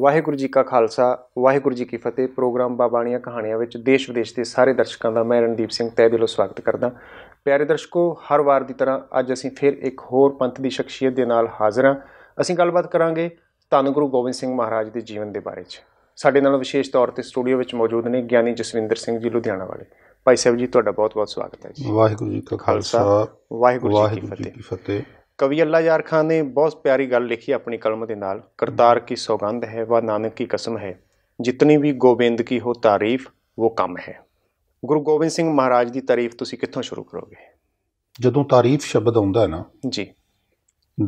ਵਾਹਿਗੁਰੂ ਜੀ ਕਾ ਖਾਲਸਾ ਵਾਹਿਗੁਰੂ ਜੀ ਕੀ ਫਤਿਹ ਪ੍ਰੋਗਰਾਮ ਬਾਬਾਣੀਆਂ ਕਹਾਣੀਆਂ ਵਿੱਚ ਦੇਸ਼ ਵਿਦੇਸ਼ ਦੇ ਸਾਰੇ ਦਰਸ਼ਕਾਂ ਦਾ ਮੈਂ ਰਣਦੀਪ ਸਿੰਘ ਤੈ ਦਿਲੋਂ ਸਵਾਗਤ ਕਰਦਾ ਪਿਆਰੇ ਦਰਸ਼ਕੋ ਹਰ ਵਾਰ ਦੀ ਤਰ੍ਹਾਂ ਅੱਜ ਅਸੀਂ ਫਿਰ ਇੱਕ ਹੋਰ ਪੰਥ ਦੀ ਸ਼ਖਸੀਅਤ ਦੇ ਨਾਲ ਹਾਜ਼ਰ ਹਾਂ ਅਸੀਂ ਗੱਲਬਾਤ ਕਰਾਂਗੇ ਧੰਨ ਗੁਰੂ ਗੋਬਿੰਦ ਸਿੰਘ ਮਹਾਰਾਜ ਦੇ ਜੀਵਨ ਦੇ ਬਾਰੇ 'ਚ ਸਾਡੇ ਨਾਲ ਵਿਸ਼ੇਸ਼ ਤੌਰ ਤੇ ਸਟੂਡੀਓ ਵਿੱਚ ਮੌਜੂਦ ਨੇ ਗਿਆਨੀ ਜਸਵਿੰਦਰ ਸਿੰਘ ਜੀ ਲੁਧਿਆਣਾ ਵਾਲੇ ਭਾਈ ਸਾਹਿਬ ਜੀ ਤੁਹਾਡਾ ਬਹੁਤ-ਬਹੁਤ ਸਵਾਗਤ ਹੈ ਜੀ ਵਾਹਿਗੁਰੂ ਜੀ ਕਾ ਖਾਲਸਾ ਵਾਹਿਗੁਰੂ ਜੀ ਕੀ ਫਤਿਹ ਕਵੀ ਅੱਲਾ ਯਾਰ ਖਾਨ ਨੇ ਬਹੁਤ ਪਿਆਰੀ ਗੱਲ ਲਿਖੀ ਆਪਣੀ ਕਲਮ ਦੇ ਨਾਲ ਕਰਤਾਰ ਕੀ ਸੁਗੰਧ ਹੈ ਵਾ ਨਾਨਕ ਕੀ ਕਸਮ ਹੈ ਜਿਤਨੀ ਵੀ ਗੋਬਿੰਦ ਕੀ ਹੋ ਤਾਰੀਫ ਉਹ ਕਮ ਹੈ ਗੁਰੂ ਗੋਬਿੰਦ ਸਿੰਘ ਮਹਾਰਾਜ ਦੀ ਤਾਰੀਫ ਤੁਸੀਂ ਕਿੱਥੋਂ ਸ਼ੁਰੂ ਕਰੋਗੇ ਜਦੋਂ ਤਾਰੀਫ ਸ਼ਬਦ ਆਉਂਦਾ ਹੈ ਨਾ ਜੀ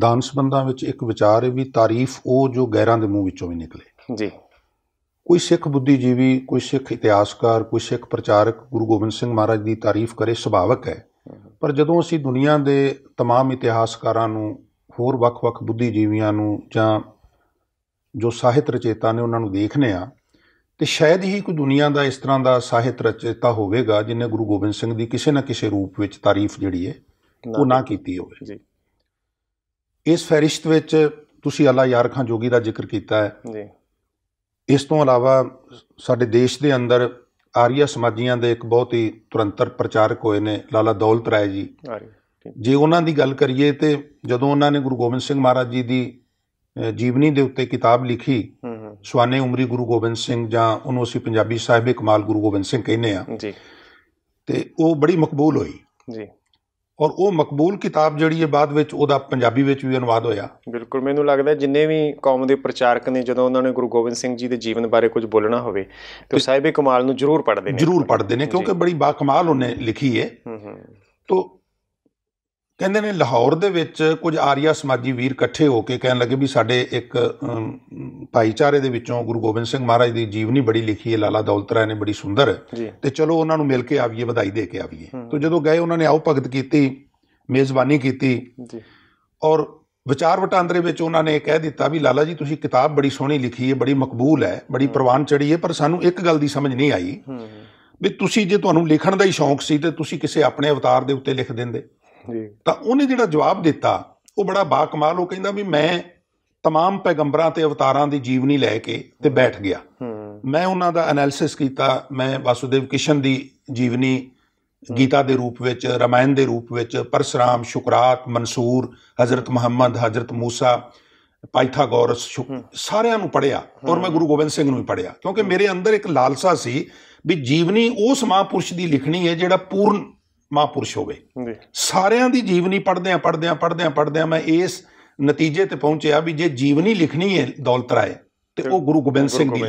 ਦਾਨਸਬੰਦਾਂ ਵਿੱਚ ਇੱਕ ਵਿਚਾਰ ਹੈ ਵੀ ਤਾਰੀਫ ਉਹ ਜੋ ਗੈਰਾਂ ਦੇ ਮੂੰਹ ਵਿੱਚੋਂ ਵੀ ਨਿਕਲੇ ਜੀ ਕੋਈ ਸਿੱਖ ਬੁੱਧੀਜੀਵੀ ਕੋਈ ਸਿੱਖ ਇਤਿਹਾਸਕਾਰ ਕੋਈ ਸਿੱਖ ਪ੍ਰਚਾਰਕ ਗੁਰੂ ਗੋਬਿੰਦ ਸਿੰਘ ਮਹਾਰਾਜ ਦੀ ਤਾਰੀਫ ਕਰੇ ਸੁਭਾਵਕ ਹੈ ਪਰ ਜਦੋਂ ਅਸੀਂ ਦੁਨੀਆ ਦੇ ਤਮਾਮ ਇਤਿਹਾਸਕਾਰਾਂ ਨੂੰ ਹੋਰ ਵੱਖ-ਵੱਖ ਬੁੱਧੀਜੀਵੀਆਂ ਨੂੰ ਜਾਂ ਜੋ ਸਾਹਿਤ ਰਚੇਤਾ ਨੇ ਉਹਨਾਂ ਨੂੰ ਦੇਖਨੇ ਆ ਤੇ ਸ਼ਾਇਦ ਹੀ ਕੋਈ ਦੁਨੀਆ ਦਾ ਇਸ ਤਰ੍ਹਾਂ ਦਾ ਸਾਹਿਤ ਰਚੇਤਾ ਹੋਵੇਗਾ ਜਿਨੇ ਗੁਰੂ ਗੋਬਿੰਦ ਸਿੰਘ ਦੀ ਕਿਸੇ ਨਾ ਕਿਸੇ ਰੂਪ ਵਿੱਚ ਤਾਰੀਫ ਜਿਹੜੀ ਹੈ ਉਹ ਨਾ ਕੀਤੀ ਹੋਵੇ ਜੀ ਇਸ ਫੈਰਿਸ਼ਤ ਵਿੱਚ ਤੁਸੀਂ ਅੱਲਾ ਯਾਰ ਖਾਂ ਜੋਗੀ ਦਾ ਜ਼ਿਕਰ ਕੀਤਾ ਹੈ ਜੀ ਇਸ ਤੋਂ ਇਲਾਵਾ ਸਾਡੇ ਦੇਸ਼ ਦੇ ਅੰਦਰ ਆਰੀਆ ਸਮਾਜੀਆਂ ਦੇ ਇੱਕ ਬਹੁਤ ਹੀ ਤੁਰੰਤਰ ਪ੍ਰਚਾਰਕ ਹੋਏ ਨੇ ਲਾਲਾ ਦੌਲਤ ਰਾਏ ਜੀ ਜੇ ਉਹਨਾਂ ਦੀ ਗੱਲ ਕਰੀਏ ਤੇ ਜਦੋਂ ਉਹਨਾਂ ਨੇ ਗੁਰੂ ਗੋਬਿੰਦ ਸਿੰਘ ਮਹਾਰਾਜ ਜੀ ਦੀ ਜੀਵਨੀ ਦੇ ਉੱਤੇ ਕਿਤਾਬ ਲਿਖੀ ਸਵਾਨੇ ਉਮਰੀ ਗੁਰੂ ਗੋਬਿੰਦ ਸਿੰਘ ਜਾਂ ਉਹਨੂੰ ਅਸੀਂ ਪੰਜਾਬੀ ਸਾਹਿਬੇ ਕਮਾਲ ਗੁਰੂ ਗੋਬਿੰਦ ਸਿੰਘ ਕਹਿੰਦੇ ਆ ਜੀ ਤੇ ਉਹ ਬੜੀ ਮਕਬੂਲ ਹੋਈ ਜੀ ਔਰ ਉਹ ਮਕਬੂਲ ਕਿਤਾਬ ਜਿਹੜੀ ਹੈ ਬਾਅਦ ਵਿੱਚ ਉਹਦਾ ਪੰਜਾਬੀ ਵਿੱਚ ਵੀ ਅਨੁਵਾਦ ਹੋਇਆ ਬਿਲਕੁਲ ਮੈਨੂੰ ਲੱਗਦਾ ਜਿੰਨੇ ਵੀ ਕੌਮ ਦੇ ਪ੍ਰਚਾਰਕ ਨੇ ਜਦੋਂ ਉਹਨਾਂ ਨੇ ਗੁਰੂ ਗੋਬਿੰਦ ਸਿੰਘ ਜੀ ਦੇ ਜੀਵਨ ਬਾਰੇ ਕੁਝ ਬੋਲਣਾ ਹੋਵੇ ਤੇ ਸਾਹਿਬੇ ਕਮਾਲ ਨੂੰ ਜ਼ਰੂਰ ਪੜ੍ਹਦੇ ਨੇ ਜ਼ਰੂਰ ਪੜ੍ਹਦੇ ਨੇ ਕਿਉਂਕਿ ਬੜੀ ਬਾ ਕਮਾਲ ਉਹਨੇ ਲਿਖੀ ਹੈ ਹੂੰ ਹੂੰ ਤੋਂ ਕਹਿੰਦੇ ਨੇ ਲਾਹੌਰ ਦੇ ਵਿੱਚ ਕੁਝ ਆਰੀਆ ਸਮਾਜੀ ਵੀਰ ਇਕੱਠੇ ਹੋ ਕੇ ਕਹਿਣ ਲੱਗੇ ਵੀ ਸਾਡੇ ਇੱਕ ਭਾਈਚਾਰੇ ਦੇ ਵਿੱਚੋਂ ਗੁਰੂ ਗੋਬਿੰਦ ਸਿੰਘ ਮਹਾਰਾਜ ਦੀ ਜੀਵਨੀ ਬੜੀ ਲਿਖੀ ਹੈ ਲਾਲਾ ਦੌਲਤ ਰਾਏ ਨੇ ਬੜੀ ਸੁੰਦਰ ਤੇ ਚਲੋ ਉਹਨਾਂ ਨੂੰ ਮਿਲ ਕੇ ਆਵੀਏ ਵਧਾਈ ਦੇ ਕੇ ਆਵੀਏ ਤੋਂ ਜਦੋਂ ਗਏ ਉਹਨਾਂ ਨੇ ਆਓ ਭਗਤ ਕੀਤੀ ਮੇਜ਼ਬਾਨੀ ਕੀਤੀ ਜੀ ਔਰ ਵਿਚਾਰ ਵਟਾਂਦਰੇ ਵਿੱਚ ਉਹਨਾਂ ਨੇ ਇਹ ਕਹਿ ਦਿੱਤਾ ਵੀ ਲਾਲਾ ਜੀ ਤੁਸੀਂ ਕਿਤਾਬ ਬੜੀ ਸੋਹਣੀ ਲਿਖੀ ਹੈ ਬੜੀ ਮਕਬੂਲ ਹੈ ਬੜੀ ਪ੍ਰਵਾਨ ਚੜੀ ਹੈ ਪਰ ਸਾਨੂੰ ਇੱਕ ਗੱਲ ਦੀ ਸਮਝ ਨਹੀਂ ਆਈ ਵੀ ਤੁਸੀਂ ਜੇ ਤੁਹਾਨੂੰ ਲਿਖਣ ਦਾ ਹੀ ਸ਼ੌਂਕ ਸੀ ਤੇ ਤੁਸੀਂ ਕਿਸੇ ਆਪਣੇ ਅਵਤਾਰ ਦੇ ਉੱਤੇ ਲਿਖ ਦਿੰਦੇ ਜੀ ਤਾਂ ਉਹਨੇ ਜਿਹੜਾ ਜਵਾਬ ਦਿੱਤਾ ਉਹ ਬੜਾ ਬਾ ਕਮਾਲ ਉਹ ਕਹਿੰਦਾ ਵੀ ਮੈਂ तमाम ਪੈਗੰਬਰਾਂ ਤੇ ਅਵਤਾਰਾਂ ਦੀ ਜੀਵਨੀ ਲੈ ਕੇ ਤੇ ਬੈਠ ਗਿਆ ਮੈਂ ਉਹਨਾਂ ਦਾ ਐਨਾਲਿਸਿਸ ਕੀਤਾ ਮੈਂ ਵਾਸੂਦੇਵ ਕਿਸ਼ਨ ਦੀ ਜੀਵਨੀ ਗੀਤਾ ਦੇ ਰੂਪ ਵਿੱਚ ਰਮਾਇਣ ਦੇ ਰੂਪ ਵਿੱਚ ਪਰਸ਼ਰਾਮ ਸ਼ੁਕਰਾਤ ਮਨਸੂਰ ਹਜ਼ਰਤ ਮੁਹੰਮਦ ਹਜ਼ਰਤ موسی ਪਾਇਥਾਗੋਰਸ ਸਾਰਿਆਂ ਨੂੰ ਪੜਿਆ ਔਰ ਮੈਂ ਗੁਰੂ ਗੋਬਿੰਦ ਸਿੰਘ ਨੂੰ ਵੀ ਪੜਿਆ ਕਿਉਂਕਿ ਮੇਰੇ ਅੰਦਰ ਇੱਕ ਲਾਲਸਾ ਸੀ ਵੀ ਜੀਵਨੀ ਉਸ ਮਹਾਪੁਰਸ਼ ਦੀ ਲਿਖਣੀ ਹੈ ਜਿਹੜਾ ਪੂਰਨ ਮਹਾਪੁਰਸ਼ ਹੋਵੇ ਸਾਰਿਆਂ ਦੀ ਜੀਵਨੀ ਪੜਦੇ ਆ ਪੜਦੇ ਆ ਪੜਦੇ ਆ ਪੜਦੇ ਆ ਮੈਂ ਇਸ ਨਤੀਜੇ ਤੇ ਪਹੁੰਚਿਆ ਵੀ ਜੇ ਜੀਵਨੀ ਲਿਖਣੀ ਹੈ ਦੌਲਤ ਰਾਏ ਤੇ ਉਹ ਗੁਰੂ ਗੋਬਿੰਦ ਸਿੰਘ ਦੀ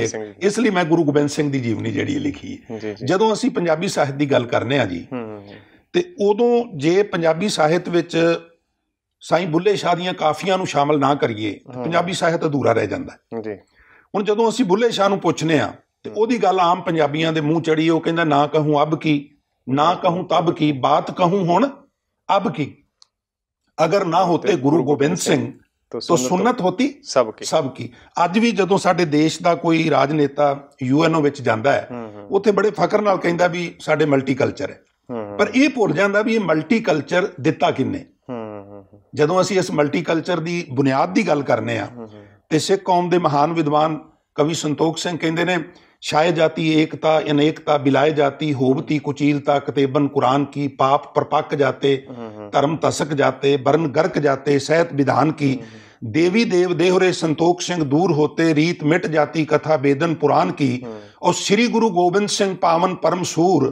ਇਸ ਲਈ ਮੈਂ ਗੁਰੂ ਗੋਬਿੰਦ ਸਿੰਘ ਦੀ ਜੀਵਨੀ ਜਿਹੜੀ ਲਿਖੀ ਹੈ ਜਦੋਂ ਅਸੀਂ ਪੰਜਾਬੀ ਸਾਹਿਤ ਦੀ ਗੱਲ ਕਰਨੇ ਆ ਜੀ ਤੇ ਉਦੋਂ ਜੇ ਪੰਜਾਬੀ ਸਾਹਿਤ ਵਿੱਚ ਸਾਈਂ ਬੁੱਲੇ ਸ਼ਾਹ ਦੀਆਂ ਕਾਫੀਆਂ ਨੂੰ ਸ਼ਾਮਲ ਨਾ ਕਰੀਏ ਪੰਜਾਬੀ ਸਾਹਿਤ ਅਧੂਰਾ ਰਹਿ ਜਾਂਦਾ ਜੀ ਹੁਣ ਜਦੋਂ ਅਸੀਂ ਬੁੱਲੇ ਸ਼ਾਹ ਨੂੰ ਪੁੱਛਨੇ ਆ ਤੇ ਉਹਦੀ ਗੱਲ ਆਮ ਪੰਜਾਬੀਆਂ ਦੇ ਮੂੰਹ ਚੜੀ ਉਹ ਕਹਿੰਦਾ ਨਾ ਕਹੂੰ ਅਬ ਕੀ ਨਾ ਕਹੂੰ ਤਬ ਕੀ ਬਾਤ ਕਹੂੰ ਹੁਣ ਅਬ ਕੀ ਅਗਰ ਨਾ ਹੋਤੇ ਗੁਰੂ ਗੋਬਿੰਦ ਸਿੰਘ ਤੋ ਸੁਨਨਤ ਹੋਤੀ ਸਭ ਕੀ ਸਭ ਕੀ ਅੱਜ ਵੀ ਜਦੋਂ ਸਾਡੇ ਦੇਸ਼ ਦਾ ਕੋਈ ਰਾਜਨੇਤਾ ਯੂਐਨਓ ਵਿੱਚ ਜਾਂਦਾ ਹੈ ਉੱਥੇ ਬੜੇ ਫਖਰ ਨਾਲ ਕਹਿੰਦਾ ਵੀ ਸਾਡੇ ਮਲਟੀ ਕਲਚਰ ਹੈ ਪਰ ਇਹ ਭੁੱਲ ਜਾਂਦਾ ਵੀ ਇਹ ਮਲਟੀ ਕਲਚਰ ਦਿੱਤਾ ਕਿੰਨੇ ਜਦੋਂ ਅਸੀਂ ਇਸ ਮਲਟੀ ਕਲਚਰ ਦੀ ਬੁਨਿਆਦ ਦੀ ਗੱਲ ਕਰਨੇ ਆ ਤੇ ਸਿੱਖ ਕੌਮ ਦੇ ਮਹਾਨ ਵਿਦਵਾਨ ਕਵੀ ਸੰਤੋਖ ਸਿੰਘ ਕਹਿੰਦੇ ਨੇ ਛਾਇ ਜਾਤੀ ਏਕਤਾ ਅਨੇਕਤਾ ਬਿਲਾਏ ਜਾਤੀ ਹੋਬਤੀ ਕੁਚੀਲਤਾ ਕਤੇਬਨ ਕੁਰਾਨ ਕੀ ਪਾਪ ਪਰਪੱਕ ਜਾਤੇ ਧਰਮ ਤਸਕ ਜਾਤੇ ਬਰਨ ਗਰਕ ਜਾਤੇ ਸਹਿਤ ਵਿਧਾਨ ਕੀ ਦੇਵੀ ਦੇਵ ਦੇਹਰੇ ਸੰਤੋਖ ਸਿੰਘ ਦੂਰ ਹੋਤੇ ਰੀਤ ਮਿਟ ਜਾਤੀ ਕਥਾ ਬੇਦਨ ਪੁਰਾਨ ਕੀ ਔਰ ਸ੍ਰੀ ਗੁਰੂ ਗੋਬਿੰਦ ਸਿੰਘ ਪਾਵਨ ਪਰਮ ਸੂਰ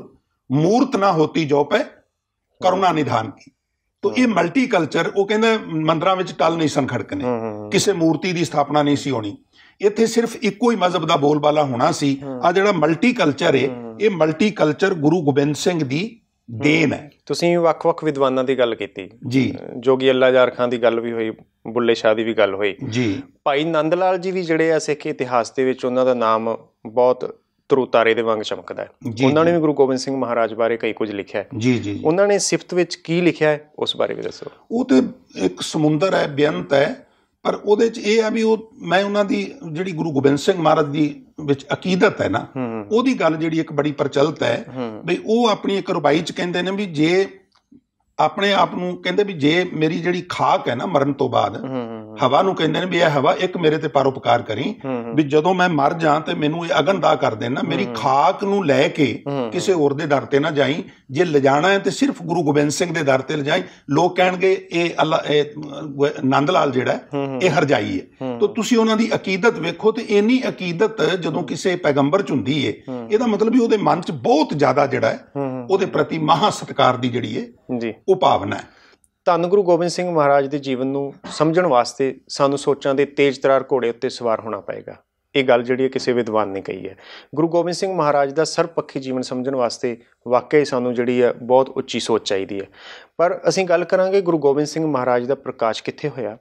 ਮੂਰਤ ਨਾ ਹੋਤੀ ਜੋ ਪੈ ਕਰੁਣਾ ਨਿਧਾਨ ਕੀ ਤੋ ਇਹ ਮਲਟੀ ਕਲਚਰ ਉਹ ਕਹਿੰਦਾ ਮੰਦਰਾਂ ਵਿੱਚ ਟਲ ਨਹੀਂ ਸੰਖੜਕਨੇ ਕਿਸੇ ਮੂਰਤੀ ਦੀ ਸਥਾਪਨਾ ਨਹੀਂ ਸੀ ਹੋਣੀ ਇੱਥੇ ਸਿਰਫ ਇੱਕੋ ਹੀ ਮਜ਼ਹਬ ਦਾ ਬੋਲਬਾਲਾ ਹੋਣਾ ਸੀ ਆ ਜਿਹੜਾ ਮਲਟੀ ਕਲਚਰ ਏ ਇਹ ਮਲਟੀ ਕਲਚਰ ਗੁਰੂ ਗੋਬਿੰਦ ਸਿੰਘ ਦੀ ਦੇਨ ਹੈ ਤੁਸੀਂ ਵੱਖ-ਵੱਖ ਵਿਦਵਾਨਾਂ ਦੀ ਗੱਲ ਕੀਤੀ ਜੀ ਜੋਗੀ ਅੱਲਾ ਜਾਰ ਖਾਨ ਦੀ ਗੱਲ ਵੀ ਹੋਈ ਬੁੱਲੇ ਸ਼ਾਹ ਦੀ ਵੀ ਗੱਲ ਹੋਈ ਜੀ ਭਾਈ ਨੰਦ ਲਾਲ ਜੀ ਵੀ ਜਿਹੜੇ ਆ ਸਿੱਖ ਇਤਿਹਾਸ ਦੇ ਵਿੱਚ ਉਹਨਾਂ ਦਾ ਨਾਮ ਬਹੁਤ ਤਰੂਤਾਰੇ ਦੇ ਵਾਂਗ ਚਮਕਦਾ ਹੈ ਉਹਨਾਂ ਨੇ ਵੀ ਗੁਰੂ ਗੋਬਿੰਦ ਸਿੰਘ ਮਹਾਰਾਜ ਬਾਰੇ ਕਈ ਕੁਝ ਲਿਖਿਆ ਹੈ ਜੀ ਜੀ ਉਹਨਾਂ ਨੇ ਸਿਫਤ ਵਿੱਚ ਕੀ ਲਿਖਿਆ ਹੈ ਉਸ ਬਾਰੇ ਵੀ ਦੱਸੋ ਉਹ ਤੇ ਇੱਕ ਸਮੁੰਦਰ ਹੈ ਬੇਅੰਤ ਹੈ ਪਰ ਉਹਦੇ ਚ ਇਹ ਆ ਵੀ ਉਹ ਮੈਂ ਉਹਨਾਂ ਦੀ ਜਿਹੜੀ ਗੁਰੂ ਗੋਬਿੰਦ ਸਿੰਘ ਮਹਾਰਾਜ ਦੀ ਵਿੱਚ ਅਕੀਦਤ ਹੈ ਨਾ ਉਹਦੀ ਗੱਲ ਜਿਹੜੀ ਇੱਕ ਬੜੀ ਪ੍ਰਚਲਿਤ ਹੈ ਵੀ ਉਹ ਆਪਣੀ ਇੱਕ ਰੁਬਾਈ ਚ ਕਹਿੰਦੇ ਨੇ ਵੀ ਜੇ ਆਪਣੇ ਆਪ ਨੂੰ ਕਹਿੰਦੇ ਵੀ ਜੇ ਮੇਰੀ ਜਿਹੜੀ ਖਾਕ ਹੈ ਨਾ ਮਰਨ ਤੋਂ ਬਾਅਦ ਹਵਾ ਨੂੰ ਕਹਿੰਦੇ ਨੇ ਵੀ ਇਹ ਹਵਾ ਇੱਕ ਮੇਰੇ ਤੇ ਪਰਉਪਕਾਰ ਕਰੀ ਵੀ ਜਦੋਂ ਮੈਂ ਮਰ ਜਾਂ ਤੇ ਮੈਨੂੰ ਇਹ ਅਗਨ ਦਾ ਕਰ ਦੇਣਾ ਮੇਰੀ ਖਾਕ ਨੂੰ ਲੈ ਕੇ ਕਿਸੇ ਹੋਰ ਦੇ ਦਰ ਤੇ ਨਾ ਜਾਈ ਜੇ ਲਿਜਾਣਾ ਹੈ ਤੇ ਸਿਰਫ ਗੁਰੂ ਗੋਬਿੰਦ ਸਿੰਘ ਦੇ ਦਰ ਤੇ ਲਿਜਾਈ ਲੋਕ ਕਹਿਣਗੇ ਇਹ ਅੱਲਾ ਇਹ ਨੰਦ ਲਾਲ ਜਿਹੜਾ ਇਹ ਹਰਜਾਈ ਹੈ ਤਾਂ ਤੁਸੀਂ ਉਹਨਾਂ ਦੀ ਅਕੀਦਤ ਵੇਖੋ ਤੇ ਇੰਨੀ ਅਕੀਦਤ ਜਦੋਂ ਕਿਸੇ ਪੈਗੰਬਰ ਚ ਹੁੰਦੀ ਏ ਇਹਦਾ ਮਤਲਬ ਵੀ ਉਹਦੇ ਮਨ ਚ ਬਹੁਤ ਜ਼ਿਆਦਾ ਜਿਹੜਾ ਹੈ ਉਹਦੇ ਪ੍ਰਤੀ ਮਹਾ ਸਤਕਾਰ ਦੀ ਜਿਹੜੀ ਹੈ ਜੀ ਉਹ ਭਾਵਨਾ ਹੈ ਧੰਨ ਗੁਰੂ ਗੋਬਿੰਦ ਸਿੰਘ ਮਹਾਰਾਜ ਦੇ ਜੀਵਨ ਨੂੰ ਸਮਝਣ ਵਾਸਤੇ ਸਾਨੂੰ ਸੋਚਾਂ ਦੇ ਤੇਜ਼ ਤਰਾਰ ਘੋੜੇ ਉੱਤੇ ਸਵਾਰ ਹੋਣਾ ਪਏਗਾ ਇਹ ਗੱਲ ਜਿਹੜੀ ਹੈ ਕਿਸੇ ਵਿਦਵਾਨ ਨੇ ਕਹੀ ਹੈ ਗੁਰੂ ਗੋਬਿੰਦ ਸਿੰਘ ਮਹਾਰਾਜ ਦਾ ਸਰਪੱਖੀ ਜੀਵਨ ਸਮਝਣ ਵਾਸਤੇ ਵਾਕਈ ਸਾਨੂੰ ਜਿਹੜੀ ਹੈ ਬਹੁਤ ਉੱਚੀ ਸੋਚ ਚਾਹੀਦੀ ਹੈ ਪਰ ਅਸੀਂ ਗੱਲ ਕਰਾਂਗੇ ਗੁਰੂ ਗੋਬਿੰਦ ਸਿੰਘ ਮਹਾਰਾਜ ਦਾ ਪ੍ਰਕਾਸ਼ ਕਿੱਥੇ ਹੋਇਆ